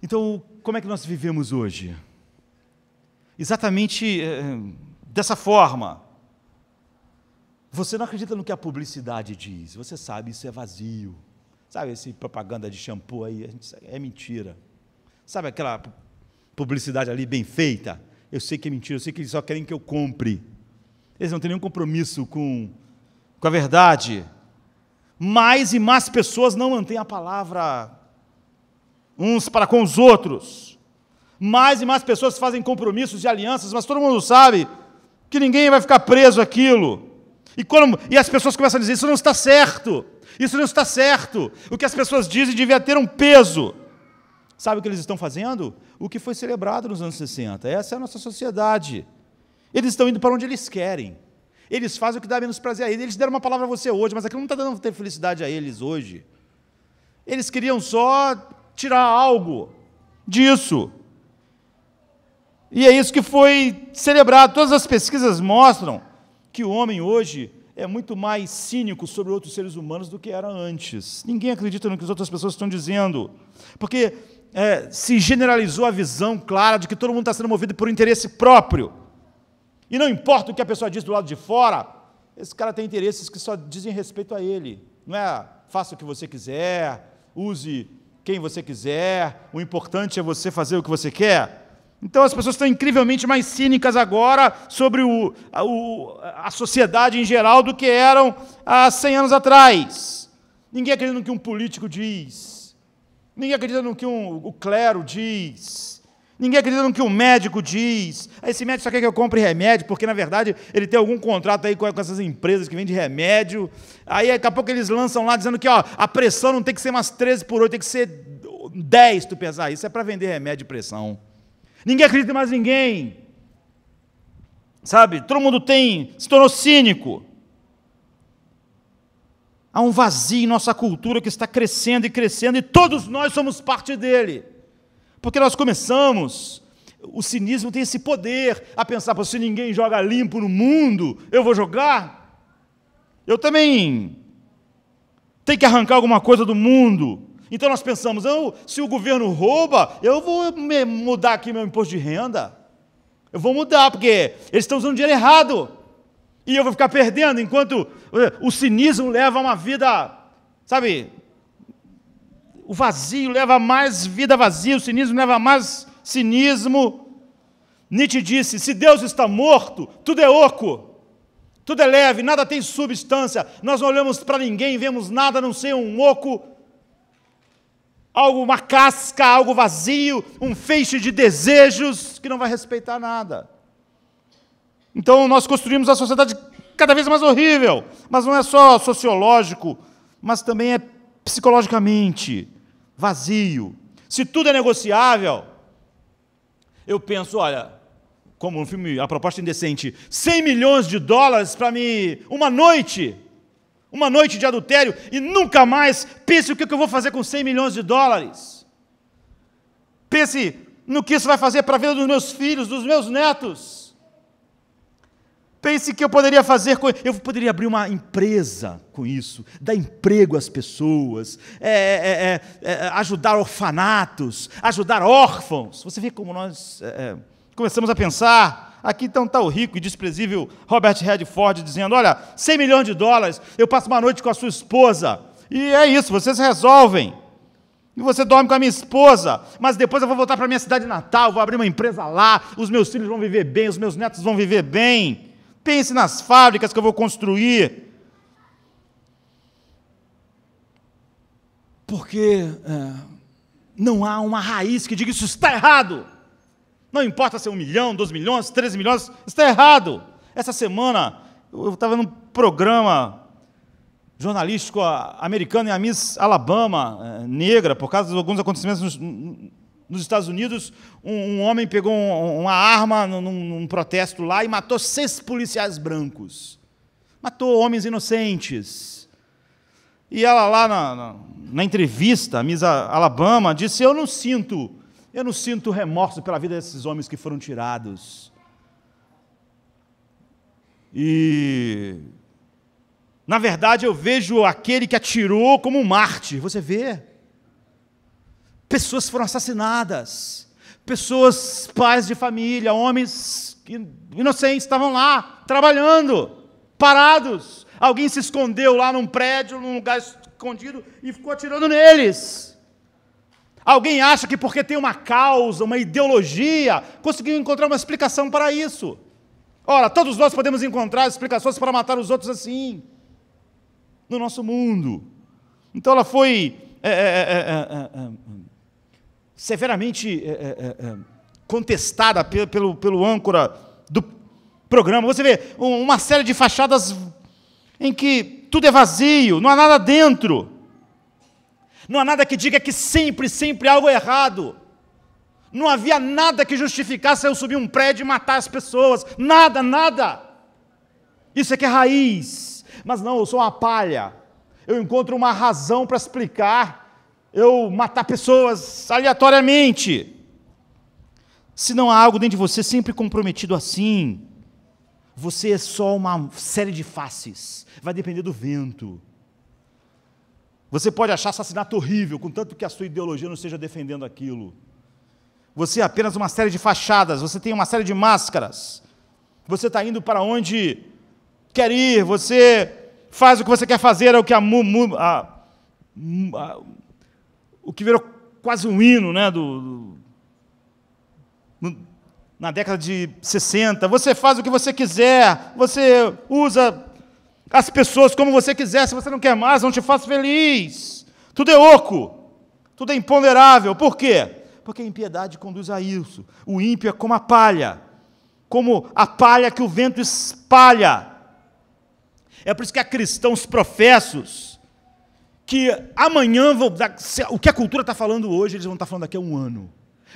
Então, como é que nós vivemos hoje? Exatamente é, dessa forma. Você não acredita no que a publicidade diz, você sabe isso é vazio. Sabe esse propaganda de shampoo aí, é mentira. Sabe aquela publicidade ali bem feita? eu sei que é mentira, eu sei que eles só querem que eu compre. Eles não têm nenhum compromisso com, com a verdade. Mais e mais pessoas não mantêm a palavra uns para com os outros. Mais e mais pessoas fazem compromissos e alianças, mas todo mundo sabe que ninguém vai ficar preso aquilo. E, quando, e as pessoas começam a dizer: isso não está certo, isso não está certo. O que as pessoas dizem devia ter um peso. Sabe o que eles estão fazendo? O que foi celebrado nos anos 60. Essa é a nossa sociedade. Eles estão indo para onde eles querem. Eles fazem o que dá menos prazer a eles. Eles deram uma palavra a você hoje, mas aquilo não está dando ter felicidade a eles hoje. Eles queriam só tirar algo disso. E é isso que foi celebrado. Todas as pesquisas mostram que o homem hoje é muito mais cínico sobre outros seres humanos do que era antes. Ninguém acredita no que as outras pessoas estão dizendo, porque é, se generalizou a visão clara de que todo mundo está sendo movido por interesse próprio. E não importa o que a pessoa diz do lado de fora, esse cara tem interesses que só dizem respeito a ele. Não é faça o que você quiser, use quem você quiser, o importante é você fazer o que você quer. Então as pessoas estão incrivelmente mais cínicas agora sobre o, a, o, a sociedade em geral do que eram há 100 anos atrás. Ninguém acredita no que um político diz. Ninguém acredita no que um, o clero diz. Ninguém acredita no que o médico diz. Ah, esse médico só quer que eu compre remédio, porque na verdade ele tem algum contrato aí com, essas empresas que vendem remédio. Aí daqui a pouco eles lançam lá dizendo que ó, a pressão não tem que ser mais 13 por 8, tem que ser 10 tu pesar Isso é para vender remédio de pressão. Ninguém acredita em mais ninguém. Sabe? Todo mundo tem, se tornou cínico. Há um vazio em nossa cultura que está crescendo e crescendo, e todos nós somos parte dele. Porque nós começamos, o cinismo tem esse poder a pensar: se ninguém joga limpo no mundo, eu vou jogar? Eu também tenho que arrancar alguma coisa do mundo. Então nós pensamos: se o governo rouba, eu vou mudar aqui meu imposto de renda. Eu vou mudar, porque eles estão usando dinheiro errado. E eu vou ficar perdendo, enquanto o cinismo leva a uma vida, sabe? O vazio leva a mais vida vazia, o cinismo leva a mais cinismo. Nietzsche disse: se Deus está morto, tudo é oco, tudo é leve, nada tem substância. Nós não olhamos para ninguém, vemos nada a não ser um oco, algo, uma casca, algo vazio, um feixe de desejos que não vai respeitar nada. Então nós construímos a sociedade cada vez mais horrível. Mas não é só sociológico, mas também é psicologicamente vazio. Se tudo é negociável, eu penso, olha, como um filme, a proposta indecente, 100 milhões de dólares para mim, uma noite, uma noite de adultério, e nunca mais pense o que eu vou fazer com 100 milhões de dólares. Pense no que isso vai fazer para a vida dos meus filhos, dos meus netos. Pense que eu poderia fazer, eu poderia abrir uma empresa com isso, dar emprego às pessoas, é, é, é, é ajudar orfanatos, ajudar órfãos. Você vê como nós é, é, começamos a pensar. Aqui então está o rico e desprezível Robert Redford dizendo: Olha, 100 milhões de dólares, eu passo uma noite com a sua esposa. E é isso, vocês resolvem. E você dorme com a minha esposa, mas depois eu vou voltar para minha cidade natal, vou abrir uma empresa lá, os meus filhos vão viver bem, os meus netos vão viver bem. Pense nas fábricas que eu vou construir. Porque é, não há uma raiz que diga isso está errado. Não importa se é um milhão, dois milhões, três milhões, está errado. Essa semana eu estava num programa jornalístico americano em Miss Alabama, é, negra, por causa de alguns acontecimentos nos Estados Unidos, um, um homem pegou um, uma arma num, num protesto lá e matou seis policiais brancos. Matou homens inocentes. E ela lá na, na, na entrevista, a Miss Alabama, disse: Eu não sinto, eu não sinto remorso pela vida desses homens que foram tirados. E na verdade eu vejo aquele que atirou como um mártir. Você vê? Pessoas foram assassinadas, pessoas, pais de família, homens inocentes estavam lá trabalhando, parados. Alguém se escondeu lá num prédio, num lugar escondido e ficou atirando neles. Alguém acha que porque tem uma causa, uma ideologia, conseguiu encontrar uma explicação para isso. Ora, todos nós podemos encontrar explicações para matar os outros assim, no nosso mundo. Então ela foi é, é, é, severamente é, é, contestada pelo, pelo âncora do programa. Você vê uma série de fachadas em que tudo é vazio, não há nada dentro. Não há nada que diga que sempre, sempre há algo é errado. Não havia nada que justificasse eu subir um prédio e matar as pessoas. Nada, nada. Isso é que é raiz. Mas não, eu sou uma palha. Eu encontro uma razão para explicar eu matar pessoas aleatoriamente. Se não há algo dentro de você sempre comprometido assim, você é só uma série de faces. Vai depender do vento. Você pode achar assassinato horrível, contanto que a sua ideologia não esteja defendendo aquilo. Você é apenas uma série de fachadas, você tem uma série de máscaras. Você está indo para onde quer ir, você faz o que você quer fazer, é o que a, mu, mu, a, a o que virou quase um hino né, do, do, na década de 60. Você faz o que você quiser, você usa as pessoas como você quiser, se você não quer mais, não te faz feliz. Tudo é oco, tudo é imponderável. Por quê? Porque a impiedade conduz a isso. O ímpio é como a palha, como a palha que o vento espalha. É por isso que há cristãos professos que amanhã vão, o que a cultura está falando hoje, eles vão estar tá falando daqui a um ano.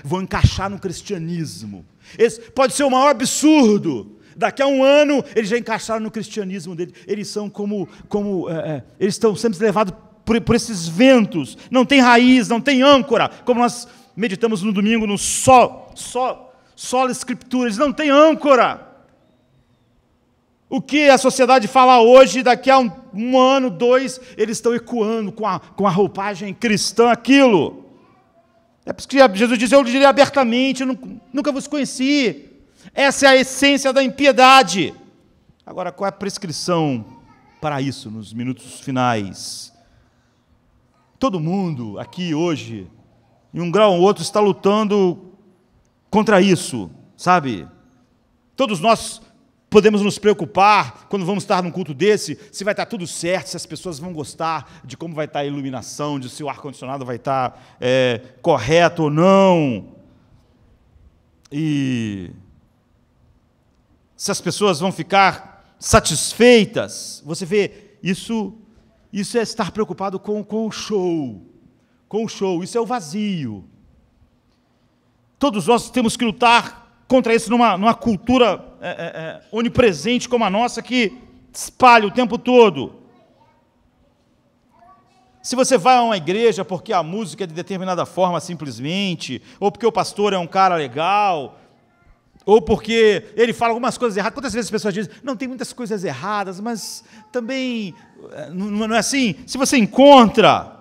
Vão encaixar no cristianismo. Esse pode ser o maior absurdo. Daqui a um ano eles já encaixaram no cristianismo deles. Eles são como, como é, é eles estão sempre levados por, por esses ventos. Não tem raiz, não tem âncora. Como nós meditamos no domingo no sol só, só escritura. Eles não têm âncora o que a sociedade fala hoje, daqui a um, um ano, dois, eles estão ecoando com a, com a roupagem cristã aquilo. É porque Jesus diz: Eu lhe direi abertamente, eu nunca vos conheci. Essa é a essência da impiedade. Agora, qual é a prescrição para isso nos minutos finais? Todo mundo aqui hoje, em um grau ou outro, está lutando contra isso, sabe? Todos nós Podemos nos preocupar quando vamos estar num culto desse, se vai estar tudo certo, se as pessoas vão gostar de como vai estar a iluminação, de se o ar-condicionado vai estar é, correto ou não. E se as pessoas vão ficar satisfeitas. Você vê, isso, isso é estar preocupado com, com o show. Com o show, isso é o vazio. Todos nós temos que lutar contra isso numa, numa cultura é, é, é, onipresente como a nossa que espalha o tempo todo. Se você vai a uma igreja porque a música é de determinada forma simplesmente, ou porque o pastor é um cara legal, ou porque ele fala algumas coisas erradas. Quantas vezes as pessoas dizem, não, tem muitas coisas erradas, mas também eh, não é assim? Se você encontra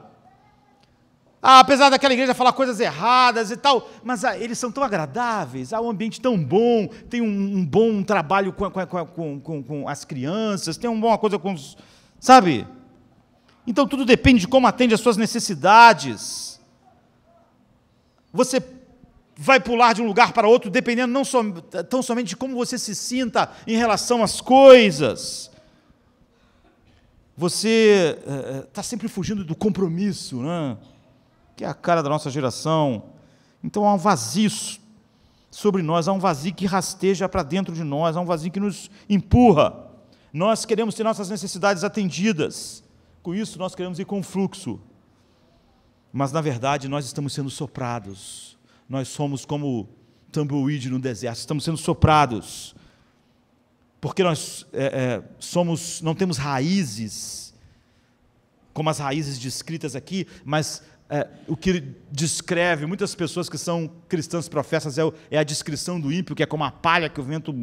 ah, apesar daquela igreja falar coisas erradas e tal, mas ah, eles são tão agradáveis, há ah, um ambiente tão bom, tem um, um bom trabalho com, com, com, com, as crianças, tem uma boa coisa com os. Sabe? Então tudo depende de como atende às suas necessidades. Você vai pular de um lugar para outro dependendo não so, tão somente de como você se sinta em relação às coisas. Você está eh, eh, é, sempre fugindo do compromisso, né? que é a cara da nossa geração. Então há um vazio sobre nós, há um vazio que rasteja para dentro de nós, há um vazio que nos empurra. Nós queremos ter nossas necessidades atendidas, com isso nós queremos ir com fluxo. Mas na verdade nós estamos sendo soprados, nós somos como tumbleweed no deserto, estamos sendo soprados, porque nós é, é, somos, não temos raízes, como as raízes descritas aqui, mas é, o que descreve muitas pessoas que são cristãs professas é, é, a descrição do ímpio, que é como a palha que o vento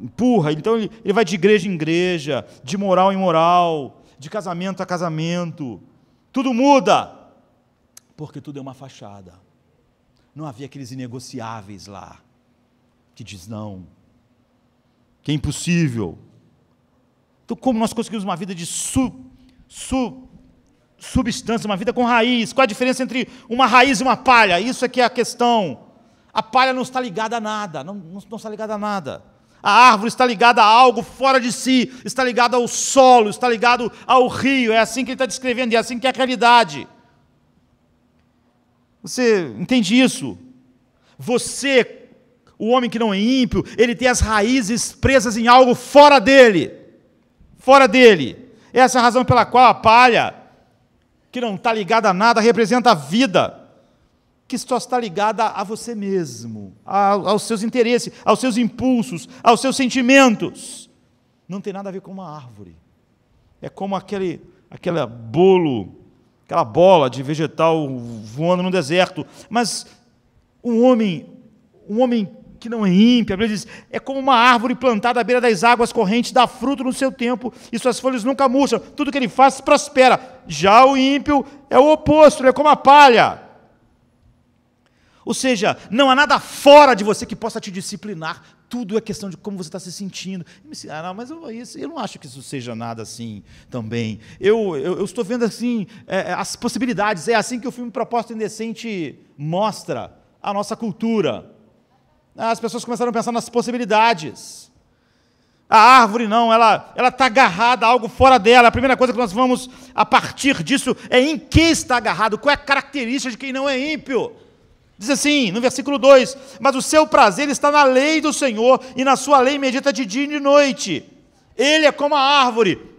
empurra. Então ele, ele vai de igreja em igreja, de moral em moral, de casamento a casamento. Tudo muda, porque tudo é uma fachada. Não havia aqueles inegociáveis lá que diz não, que é impossível. Então, como nós conseguimos uma vida de su, su substância, uma vida com raiz. Qual a diferença entre uma raiz e uma palha? Isso é que é a questão. A palha não está ligada a nada, não, não, não está ligada a nada. A árvore está ligada a algo fora de si, está ligada ao solo, está ligado ao rio. É assim que ele está descrevendo, é assim que é a realidade. Você entende isso? Você, o homem que não é ímpio, ele tem as raízes presas em algo fora dele. Fora dele. Essa é a razão pela qual a palha que não está ligada a nada, representa a vida, que só está ligada a você mesmo, aos seus interesses, aos seus impulsos, aos seus sentimentos. Não tem nada a ver com uma árvore. É como aquele, aquele bolo, aquela bola de vegetal voando no deserto. Mas um homem, um homem que não é ímpio. A Bíblia diz: é como uma árvore plantada à beira das águas correntes, dá fruto no seu tempo e suas folhas nunca murcham. Tudo que ele faz prospera. Já o ímpio é o oposto, é como a palha. Ou seja, não há nada fora de você que possa te disciplinar. Tudo é questão de como você está se sentindo. Ah, não, mas eu, isso, eu não acho que isso seja nada assim também. Eu, eu, eu estou vendo assim é, é as possibilidades. É assim que o filme Proposta Indecente mostra a nossa cultura as pessoas começaram a pensar nas possibilidades. A árvore não, ela está agarrada a algo fora dela. A primeira coisa que nós vamos, a partir disso, é em que está agarrado, qual é a característica de quem não é ímpio. Diz assim, no versículo 2: Mas o seu prazer está na lei do Senhor, e na sua lei medita de dia e de noite. Ele é como a árvore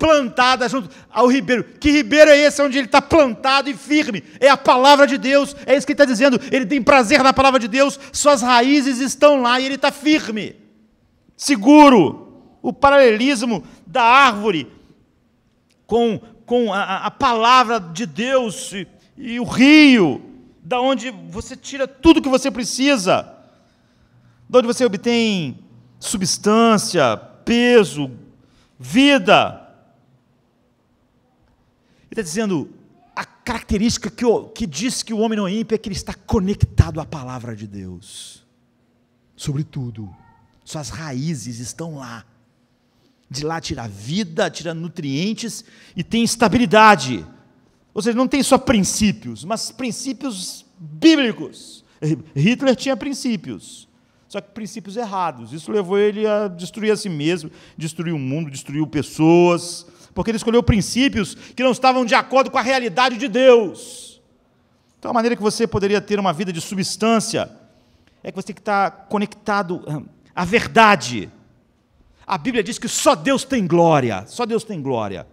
plantada junto ao ribeiro. Que ribeiro é esse onde ele está plantado e firme? É a palavra de Deus, é isso que ele está dizendo. Ele tem prazer na palavra de Deus, suas raízes estão lá e ele está firme, seguro. O paralelismo da árvore com, com a, a palavra de Deus e, e o rio, da onde você tira tudo que você precisa, da onde você obtém substância, peso, vida está dizendo a característica que, que diz que o homem não é ímpio é que ele está conectado à palavra de Deus. Sobretudo, suas raízes estão lá. De lá tira vida, tira nutrientes e tem estabilidade. Ou seja, não tem só princípios, mas princípios bíblicos. Hitler tinha princípios, só que princípios errados. Isso levou ele a destruir a si mesmo, destruir o mundo, destruiu pessoas porque ele escolheu princípios que não estavam de acordo com a realidade de Deus. Então, a maneira que você poderia ter uma vida de substância é que você tem que estar conectado hum, à verdade. A Bíblia diz que só Deus tem glória, só Deus tem glória.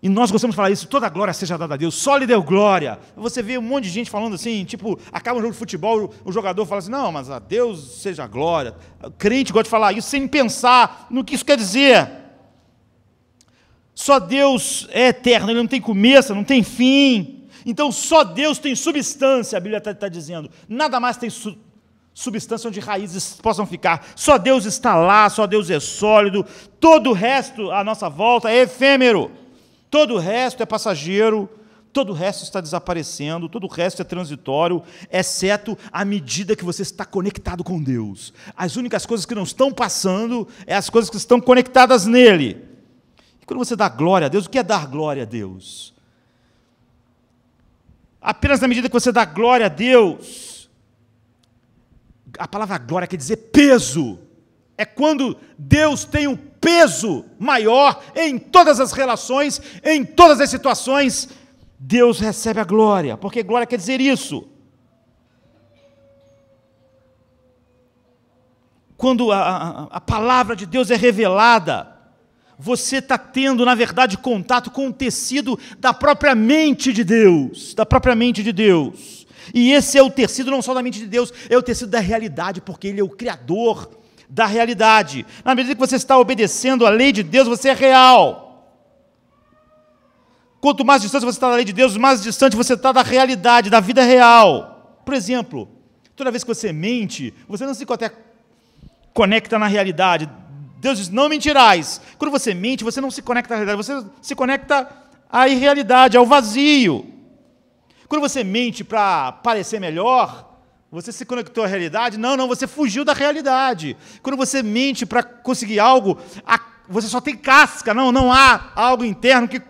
E nós gostamos de falar isso, toda glória seja dada a Deus, só lhe deu glória. Você vê um monte de gente falando assim, tipo, acaba um jogo de futebol, o jogador fala assim, não, mas a Deus seja a glória. O crente gosta de falar isso sem pensar no que isso quer dizer. Só Deus é eterno, ele não tem começo, não tem fim. Então só Deus tem substância, a Bíblia está tá dizendo. Nada mais tem su substância onde raízes possam ficar. Só Deus está lá, só Deus é sólido. Todo o resto à nossa volta é efêmero. Todo o resto é passageiro. Todo o resto está desaparecendo, todo o resto é transitório, exceto à medida que você está conectado com Deus. As únicas coisas que não estão passando é as coisas que estão conectadas nele. Quando você dá glória a Deus, o que é dar glória a Deus? Apenas na medida que você dá glória a Deus, a palavra glória quer dizer peso. É quando Deus tem um peso maior em todas as relações, em todas as situações, Deus recebe a glória, porque glória quer dizer isso. Quando a, a, a palavra de Deus é revelada, você está tendo, na verdade, contato com o tecido da própria mente de Deus, da própria mente de Deus. E esse é o tecido não só da mente de Deus, é o tecido da realidade, porque Ele é o Criador da realidade. Na medida que você está obedecendo à lei de Deus, você é real. Quanto mais distante você está da lei de Deus, mais distante você está da realidade, da vida real. Por exemplo, toda vez que você mente, você não se conecta na realidade Deus diz: não mentirás. Quando você mente, você não se conecta à realidade, você se conecta à irrealidade, ao vazio. Quando você mente para parecer melhor, você se conectou à realidade? Não, não, você fugiu da realidade. Quando você mente para conseguir algo, você só tem casca, não, não há algo interno que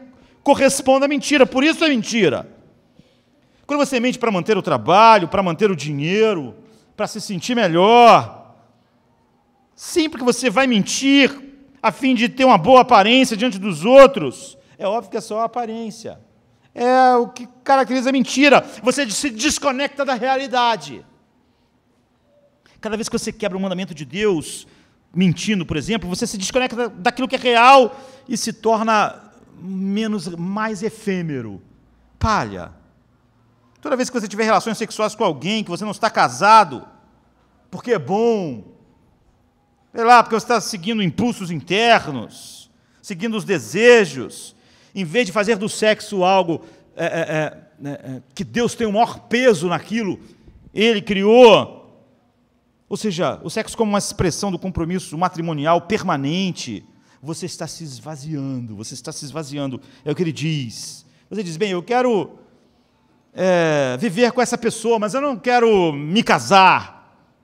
corresponda à mentira, por isso é mentira. Quando você mente para manter o trabalho, para manter o dinheiro, para se sentir melhor, Sempre que você vai mentir a fim de ter uma boa aparência diante dos outros, é óbvio que é só aparência. É o que caracteriza a mentira. Você se desconecta da realidade. Cada vez que você quebra o mandamento de Deus, mentindo, por exemplo, você se desconecta daquilo que é real e se torna menos, mais efêmero. Palha. Toda vez que você tiver relações sexuais com alguém que você não está casado, porque é bom, Sei lá, porque você está seguindo impulsos internos, seguindo os desejos, em vez de fazer do sexo algo é, é, é, né, é, que Deus tem o maior peso naquilo, Ele criou. Ou seja, o sexo como uma expressão do compromisso matrimonial permanente, você está se esvaziando, você está se esvaziando. É o que ele diz. Você diz, bem, eu quero é, viver com essa pessoa, mas eu não quero me casar.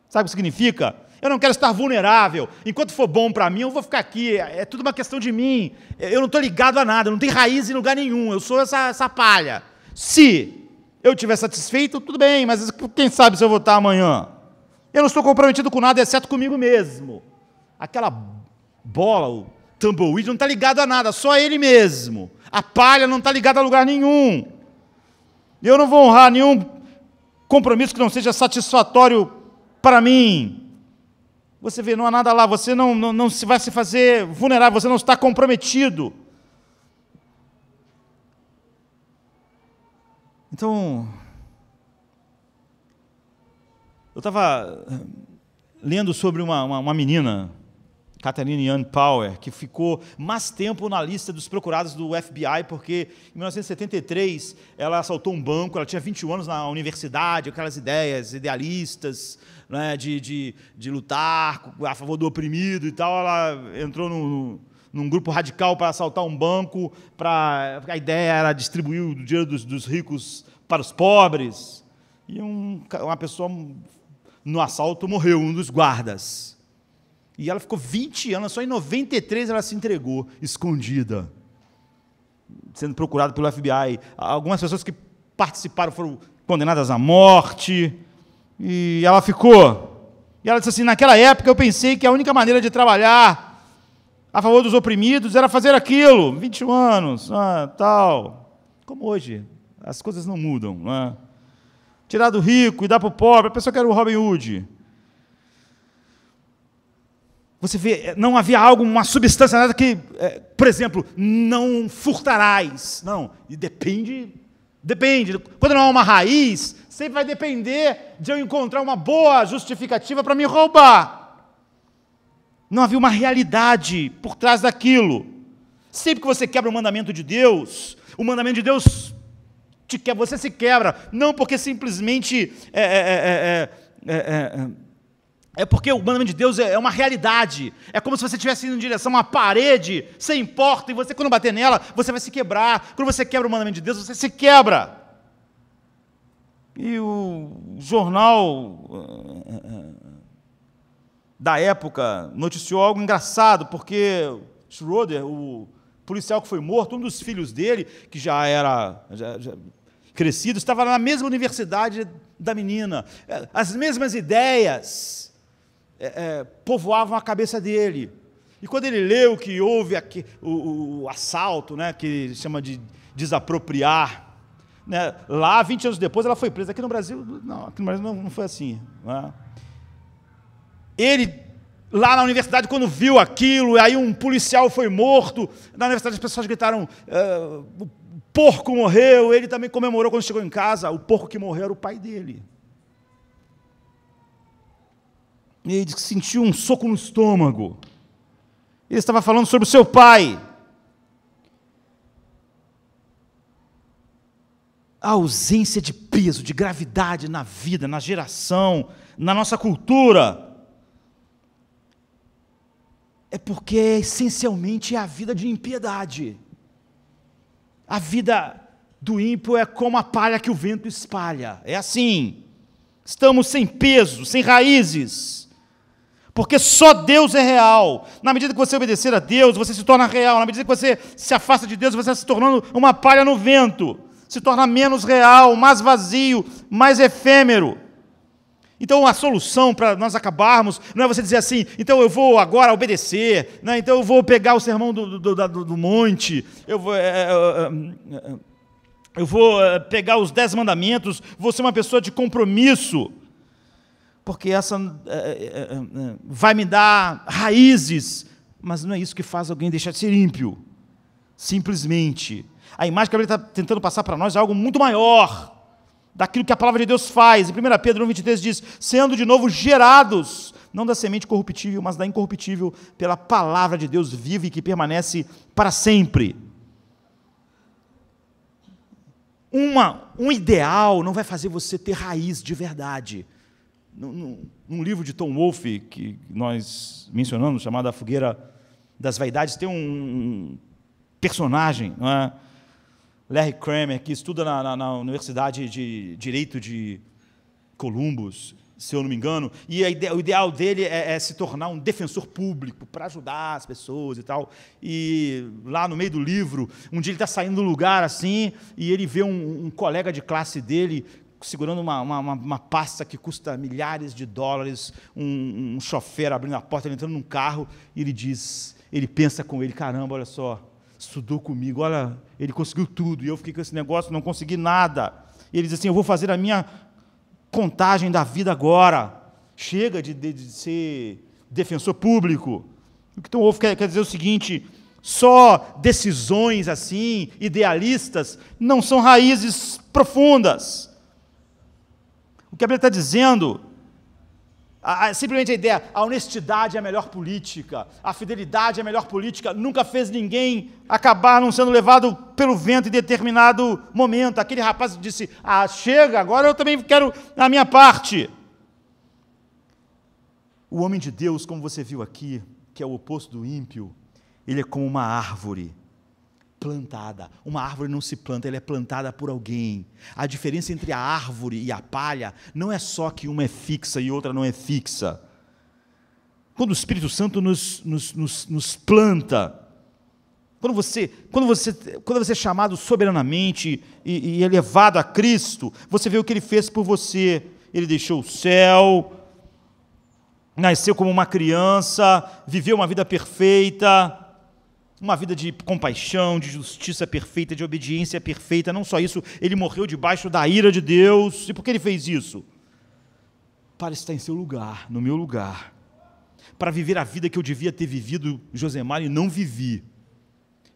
Sabe o que significa? Eu não quero estar vulnerável. Enquanto for bom para mim, eu vou ficar aqui. É, é tudo uma questão de mim. Eu não estou ligado a nada, não tem raiz em lugar nenhum. Eu sou essa, essa palha. Se eu estiver satisfeito, tudo bem, mas quem sabe se eu votar amanhã? Eu não estou comprometido com nada, exceto comigo mesmo. Aquela bola, o tumbleweed, não está ligado a nada, só a ele mesmo. A palha não está ligada a lugar nenhum. Eu não vou honrar nenhum compromisso que não seja satisfatório para mim. Você vê, não há nada lá, você não, não, não se vai se fazer vulnerável, você não está comprometido. Então, eu estava eh, lendo sobre uma, uma, uma menina, Catherine Ann Power, que ficou mais tempo na lista dos procurados do FBI, porque em 1973 ela assaltou um banco, ela tinha 21 anos na universidade, aquelas ideias idealistas, né, de, de, de, lutar a favor do oprimido e tal, ela entrou no, num grupo radical para assaltar um banco, pra, a ideia era distribuir o dinheiro dos, dos ricos para os pobres. E um, uma pessoa no assalto morreu, um dos guardas. E ela ficou 20 anos, só em 93 ela se entregou, escondida, sendo procurada pelo FBI. Algumas pessoas que participaram foram condenadas à morte. E ela ficou. E ela disse assim: naquela época eu pensei que a única maneira de trabalhar a favor dos oprimidos era fazer aquilo. 21 anos, ah, tal. Como hoje, as coisas não mudam. Não é? Tirar do rico e dar para o pobre. A pessoa quer o Robin Hood. Você vê, eh, não havia algo, uma substância, nada que, eh, por exemplo, não furtarás. Não, e depende Depende. Quando não há uma raiz, sempre vai depender de eu encontrar uma boa justificativa para me roubar. Não havia uma realidade por trás daquilo. Sempre que você quebra o mandamento de Deus, o mandamento de Deus te quebra, você se quebra, não porque simplesmente é, é, é, é porque o mandamento de Deus é, é uma realidade. É como se você estivesse indo em direção a uma parede sem porta e você, quando bater nela, você vai se quebrar. Quando você quebra o mandamento de Deus, você se quebra. E o jornal eh, da época noticiou algo engraçado, porque Schroeder, o policial que foi morto, um dos filhos dele, que já era já, já crescido, estava na mesma universidade da menina. Eh, as mesmas ideias é, é, povoavam a cabeça dele. E quando ele leu que houve aqui, o, o, assalto, né, que chama de desapropriar, né, lá 20 anos depois ela foi presa. Aqui no Brasil, não, aqui no Brasil não, não foi assim. Né? Ele, lá na universidade, quando viu aquilo, aí um policial foi morto, na universidade as pessoas gritaram: é, o porco morreu, ele também comemorou quando chegou em casa, o porco que morreu era o pai dele. E ele sentiu um soco no estômago. Ele estava falando sobre o seu pai. A ausência de peso, de gravidade na vida, na geração, na nossa cultura. É porque essencialmente é a vida de impiedade. A vida do ímpio é como a palha que o vento espalha. É assim. Estamos sem peso, sem raízes. Porque só Deus é real. Na medida que você obedecer a Deus, você se torna real. Na medida que você se afasta de Deus, você está se tornando uma palha no vento. Se torna menos real, mais vazio, mais efêmero. Então a solução para nós acabarmos não é você dizer assim, então eu vou agora obedecer, né? então eu vou pegar o sermão do, do, do, do monte, eu vou. É, é, é, eu vou eh, pegar os dez mandamentos, vou ser uma pessoa de compromisso porque essa é, é, vai me dar raízes. Mas não é isso que faz alguém deixar de ser ímpio. Simplesmente. A imagem que a Bíblia está tentando passar para nós é algo muito maior daquilo que a palavra de Deus faz. Em 1 Pedro 1,23 diz: sendo de novo gerados, não da semente corruptível, mas da incorruptível, pela palavra de Deus viva e que permanece para sempre. Uma, um ideal não vai fazer você ter raiz de verdade num, livro de Tom Wolfe que nós mencionamos, chamado A Fogueira das Vaidades, tem um, personagem, não é? Larry Kramer, que estuda na, na, na Universidade de Direito de Columbus, se eu não me engano, e o ideal dele é, é, se tornar um defensor público para ajudar as pessoas e tal. E lá no meio do livro, um dia ele está saindo do lugar assim e ele vê um, um colega de classe dele segurando uma, uma, uma, pasta que custa milhares de dólares, um, um chofer abrindo a porta, ele entrando num carro, e ele diz, ele pensa com ele, caramba, olha só, estudou comigo, olha, ele conseguiu tudo, e eu fiquei com esse negócio, não consegui nada. E ele diz assim, eu vou fazer a minha contagem da vida agora, chega de, de, de ser defensor público. O que Tom então quer, quer dizer o seguinte, só decisões assim, idealistas, não são raízes profundas. O que a Bíblia está dizendo simplesmente a ideia, a honestidade é a melhor política, a fidelidade é a melhor política, nunca fez ninguém acabar não sendo levado pelo vento em determinado momento. Aquele rapaz disse: Ah, chega, agora eu também quero a minha parte. O homem de Deus, como você viu aqui, que é o oposto do ímpio, ele é como uma árvore plantada. Uma árvore não se planta, ela é plantada por alguém. A diferença entre a árvore e a palha não é só que uma é fixa e outra não é fixa. Quando o Espírito Santo nos, nos, nos, nos planta, quando você, quando, você, quando você é chamado soberanamente e, e elevado a Cristo, você vê o que ele fez por você. Ele deixou o céu, nasceu como uma criança, viveu uma vida perfeita uma vida de compaixão, de justiça perfeita, de obediência perfeita. Não só isso, ele morreu debaixo da ira de Deus. E por que ele fez isso? Para estar em seu lugar, no meu lugar. Para viver a vida que eu devia ter vivido, Josemar, e não vivi.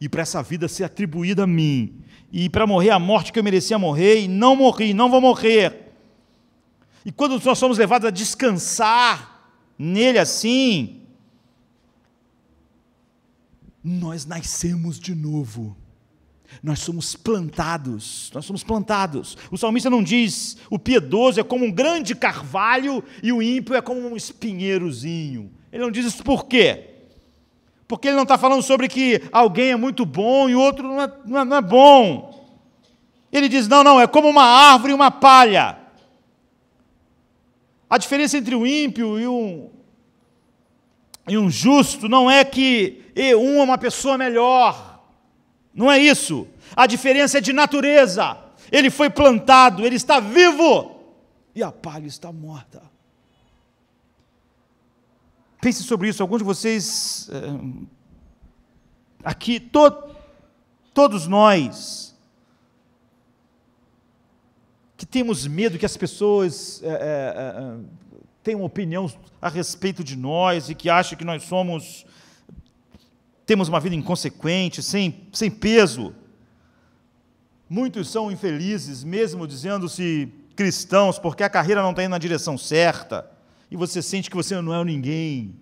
E para essa vida ser atribuída a mim. E para morrer a morte que eu merecia morrer, e não morri, não vou morrer. E quando nós somos levados a descansar nele assim, nós nascemos de novo. Nós somos plantados, nós somos plantados. O salmista não diz: o piedoso é como um grande carvalho e o ímpio é como um espinheirozinho. Ele não diz isso por quê? Porque ele não está falando sobre que alguém é muito bom e o outro não é, não é, não é bom. Ele diz: não, não, é como uma árvore e uma palha. A diferença entre o ímpio e um, e um justo não é que um é uma pessoa melhor. Não é isso. A diferença é de natureza. Ele foi plantado, ele está vivo e a palha está morta. Pense sobre isso. Alguns de vocês eh, aqui, to, todos nós, que temos medo que as pessoas é, é, é, tem uma opinião a respeito de nós e que acha que nós somos temos uma vida inconsequente, sem, sem peso. Muitos são infelizes, mesmo dizendo-se cristãos, porque a carreira não está indo na direção certa, e você sente que você não é ninguém,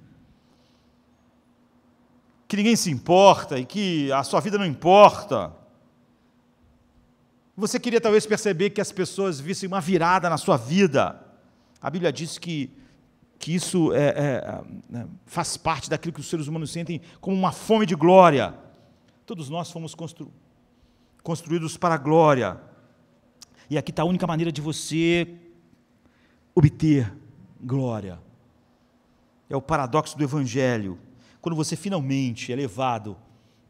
que ninguém se importa e que a sua vida não importa. Você queria talvez perceber que as pessoas vissem uma virada na sua vida, a Bíblia diz que, que isso é, é, é, faz parte daquilo que os seres humanos sentem como uma fome de glória. Todos nós fomos constru, construídos para a glória. E aqui está a única maneira de você obter glória. É o paradoxo do Evangelho. Quando você finalmente é levado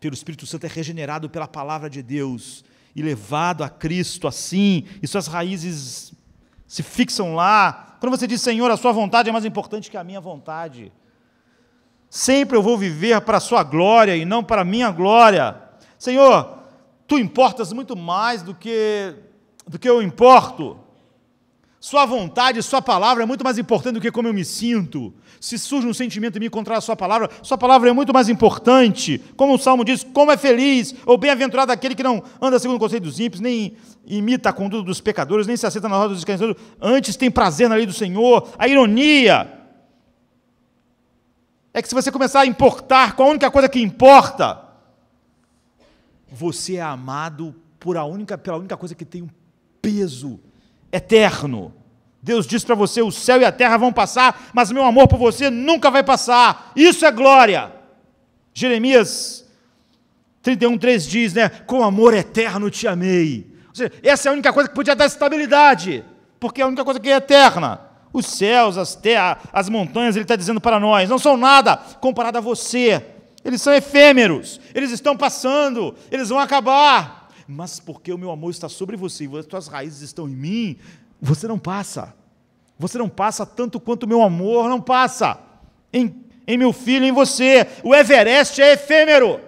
pelo Espírito Santo, é regenerado pela palavra de Deus e levado a Cristo assim, e suas raízes se fixam lá, quando você diz, Senhor, a sua vontade é mais importante que a minha vontade. Sempre eu vou viver para a sua glória e não para a minha glória. Senhor, tu importas muito mais do que, do que eu importo. Sua vontade, sua palavra é muito mais importante do que como eu me sinto. Se surge um sentimento em mim contra a sua palavra, sua palavra é muito mais importante. Como o Salmo diz, como é feliz, ou bem-aventurado aquele que não anda segundo o conselho dos ímpios, nem imita a conduta dos pecadores, nem se aceita na roda dos escarnecedores, antes tem prazer na lei do Senhor. A ironia é que se você começar a importar com a única coisa que importa, você é amado por a única, pela única coisa que tem um peso eterno. Deus diz para você: o céu e a terra vão passar, mas meu amor por você nunca vai passar. Isso é glória. Jeremias 31,3 diz, né? Com amor eterno te amei. Ou seja, essa é a única coisa que podia dar estabilidade, porque é a única coisa que é eterna. Os céus, as terras, as montanhas, ele está dizendo para nós, não são nada comparado a você. Eles são efêmeros, eles estão passando, eles vão acabar mas porque o meu amor está sobre você e as tuas raízes estão em mim, você não passa. Você não passa tanto quanto o meu amor não passa em, em meu filho, em você. O Everest é efêmero.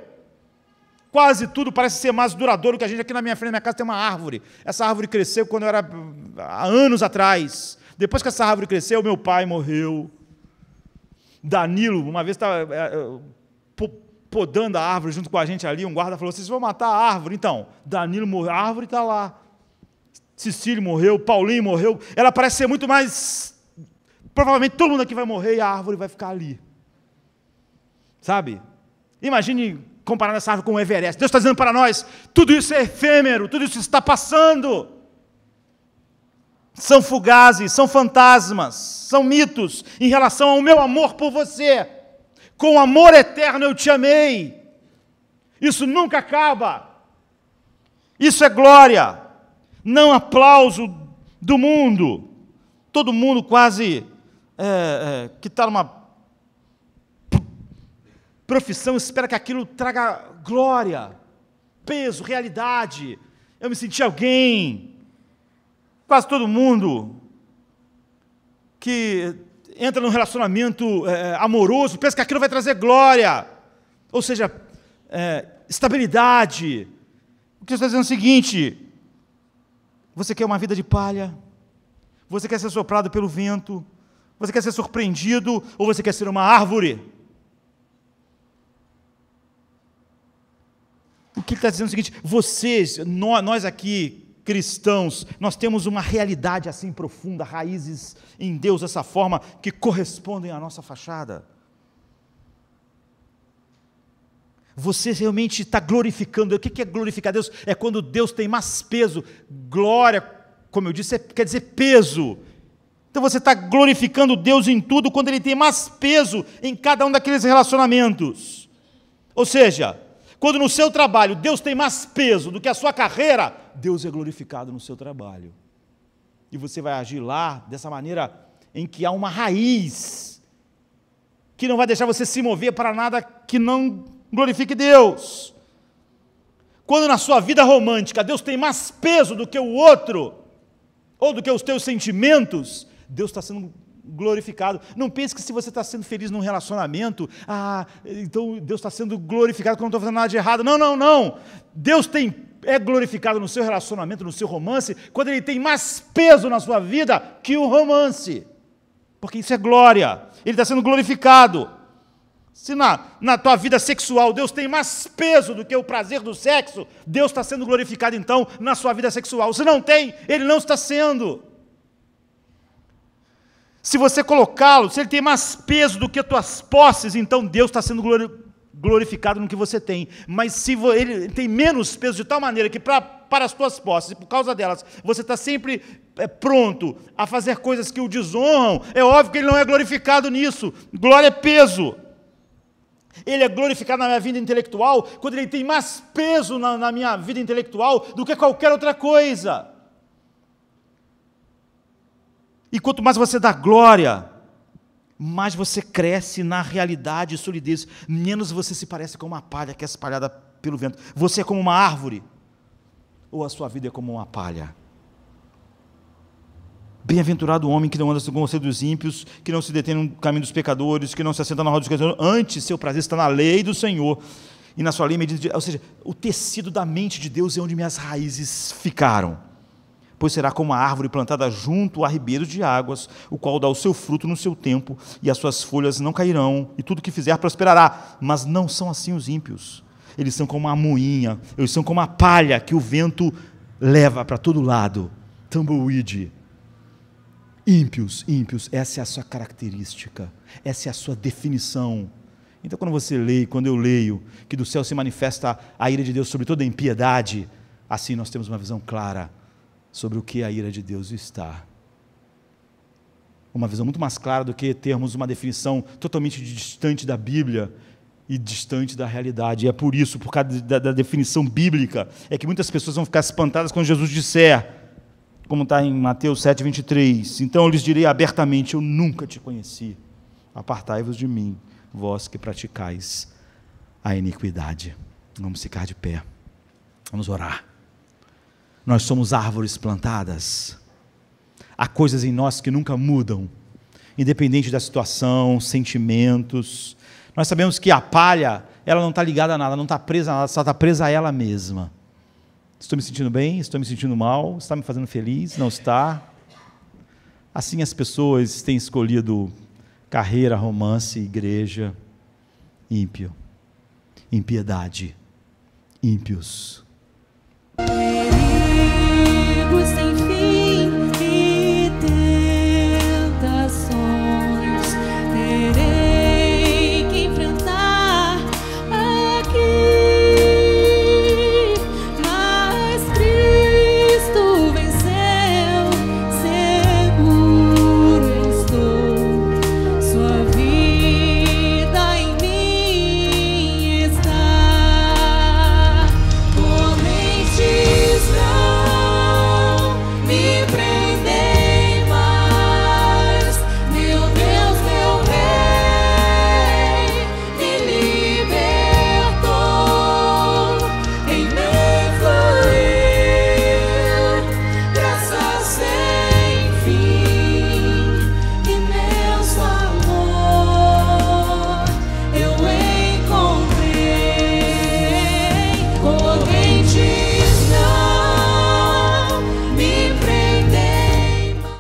Quase tudo parece ser mais duradouro que a gente. Aqui na minha frente, na minha casa, tem uma árvore. Essa árvore cresceu quando eu era há anos atrás. Depois que essa árvore cresceu, meu pai morreu. Danilo, uma vez estava é, é, podando a árvore junto com a gente ali, um guarda falou: vocês vão matar a árvore. Então, Danilo morreu, a árvore está lá. Cecílio morreu, Paulinho morreu. Ela parece ser muito mais. Provavelmente todo mundo aqui vai morrer e a árvore vai ficar ali. Sabe? Imagine comparar essa árvore com o Everest. Deus está dizendo para nós: tudo isso é efêmero, tudo isso está passando. São fugazes, são fantasmas, são mitos em relação ao meu amor por você com amor eterno eu te amei. Isso nunca acaba. Isso é glória, não aplauso do mundo. Todo mundo quase é, é, que está numa profissão espera que aquilo traga glória, peso, realidade. Eu me senti alguém. Quase todo mundo que entra num relacionamento é, amoroso, pensa que aquilo vai trazer glória, ou seja, é, estabilidade. O que está dizendo é o seguinte: você quer uma vida de palha, você quer ser soprado pelo vento, você quer ser surpreendido, ou você quer ser uma árvore? O que ele está dizendo é o seguinte: vocês, nós aqui cristãos, nós temos uma realidade assim profunda, raízes em Deus dessa forma que correspondem à nossa fachada. Você realmente está glorificando. O que é glorificar Deus? É quando Deus tem mais peso. Glória, como eu disse, é, quer dizer peso. Então você está glorificando Deus em tudo quando Ele tem mais peso em cada um daqueles relacionamentos. Ou seja, quando no seu trabalho Deus tem mais peso do que a sua carreira, Deus é glorificado no seu trabalho. E você vai agir lá dessa maneira em que há uma raiz que não vai deixar você se mover para nada que não glorifique Deus. Quando na sua vida romântica Deus tem mais peso do que o outro, ou do que os teus sentimentos, Deus está sendo glorificado. Não pense que se você está sendo feliz num relacionamento, ah, então Deus está sendo glorificado quando não estou fazendo nada de errado. Não, não, não. Deus tem, é glorificado no seu relacionamento, no seu romance, quando ele tem mais peso na sua vida que o romance. Porque isso é glória. Ele está sendo glorificado. Se na, na tua vida sexual Deus tem mais peso do que o prazer do sexo, Deus está sendo glorificado então na sua vida sexual. Se não tem, Ele não está sendo. Se você colocá-lo, se ele tem mais peso do que tuas posses, então Deus está sendo glorificado no que você tem. Mas se ele tem menos peso de tal maneira que pra, para as tuas posses, por causa delas, você está sempre é, pronto a fazer coisas que o desonram, é óbvio que ele não é glorificado nisso. Glória é peso. Ele é glorificado na minha vida intelectual quando ele tem mais peso na, na minha vida intelectual do que qualquer outra coisa. E quanto mais você dá glória, mais você cresce na realidade e solidez, menos você se parece com uma palha que é espalhada pelo vento. Você é como uma árvore, ou a sua vida é como uma palha. Bem-aventurado o homem que não anda segundo o conselho dos ímpios, que não se detém no caminho dos pecadores, que não se assenta na roda dos pecadores. Antes, seu prazer está na lei do Senhor e na sua lei medida. De... Ou seja, o tecido da mente de Deus é onde minhas raízes ficaram pois será como a árvore plantada junto a ribeiros de águas, o qual dá o seu fruto no seu tempo, e as suas folhas não cairão, e tudo que fizer prosperará. Mas não são assim os ímpios. Eles são como a moinha, eles são como a palha que o vento leva para todo lado. Tumbleweed. Ímpios, ímpios, essa é a sua característica, essa é a sua definição. Então, quando você lê, quando eu leio, que do céu se manifesta a ira de Deus sobre toda a impiedade, assim nós temos uma visão clara sobre o que a ira de Deus está. Uma visão muito mais clara do que termos uma definição totalmente distante da Bíblia e distante da realidade. E é por isso, por causa da, da, definição bíblica, é que muitas pessoas vão ficar espantadas quando Jesus disser, como está em Mateus 7, 23, então eu lhes direi abertamente: Eu nunca te conheci. Apartai-vos de mim, vós que praticais a iniquidade. Vamos ficar de pé. Vamos orar nós somos árvores plantadas. Há coisas em nós que nunca mudam, independente da situação, sentimentos. Nós sabemos que a palha, ela não está ligada a nada, não está presa a nada, só está presa a ela mesma. Estou me sentindo bem? Estou me sentindo mal? Está me fazendo feliz? Não está? Assim as pessoas têm escolhido carreira, romance, igreja, ímpio, impiedade, ímpios. was the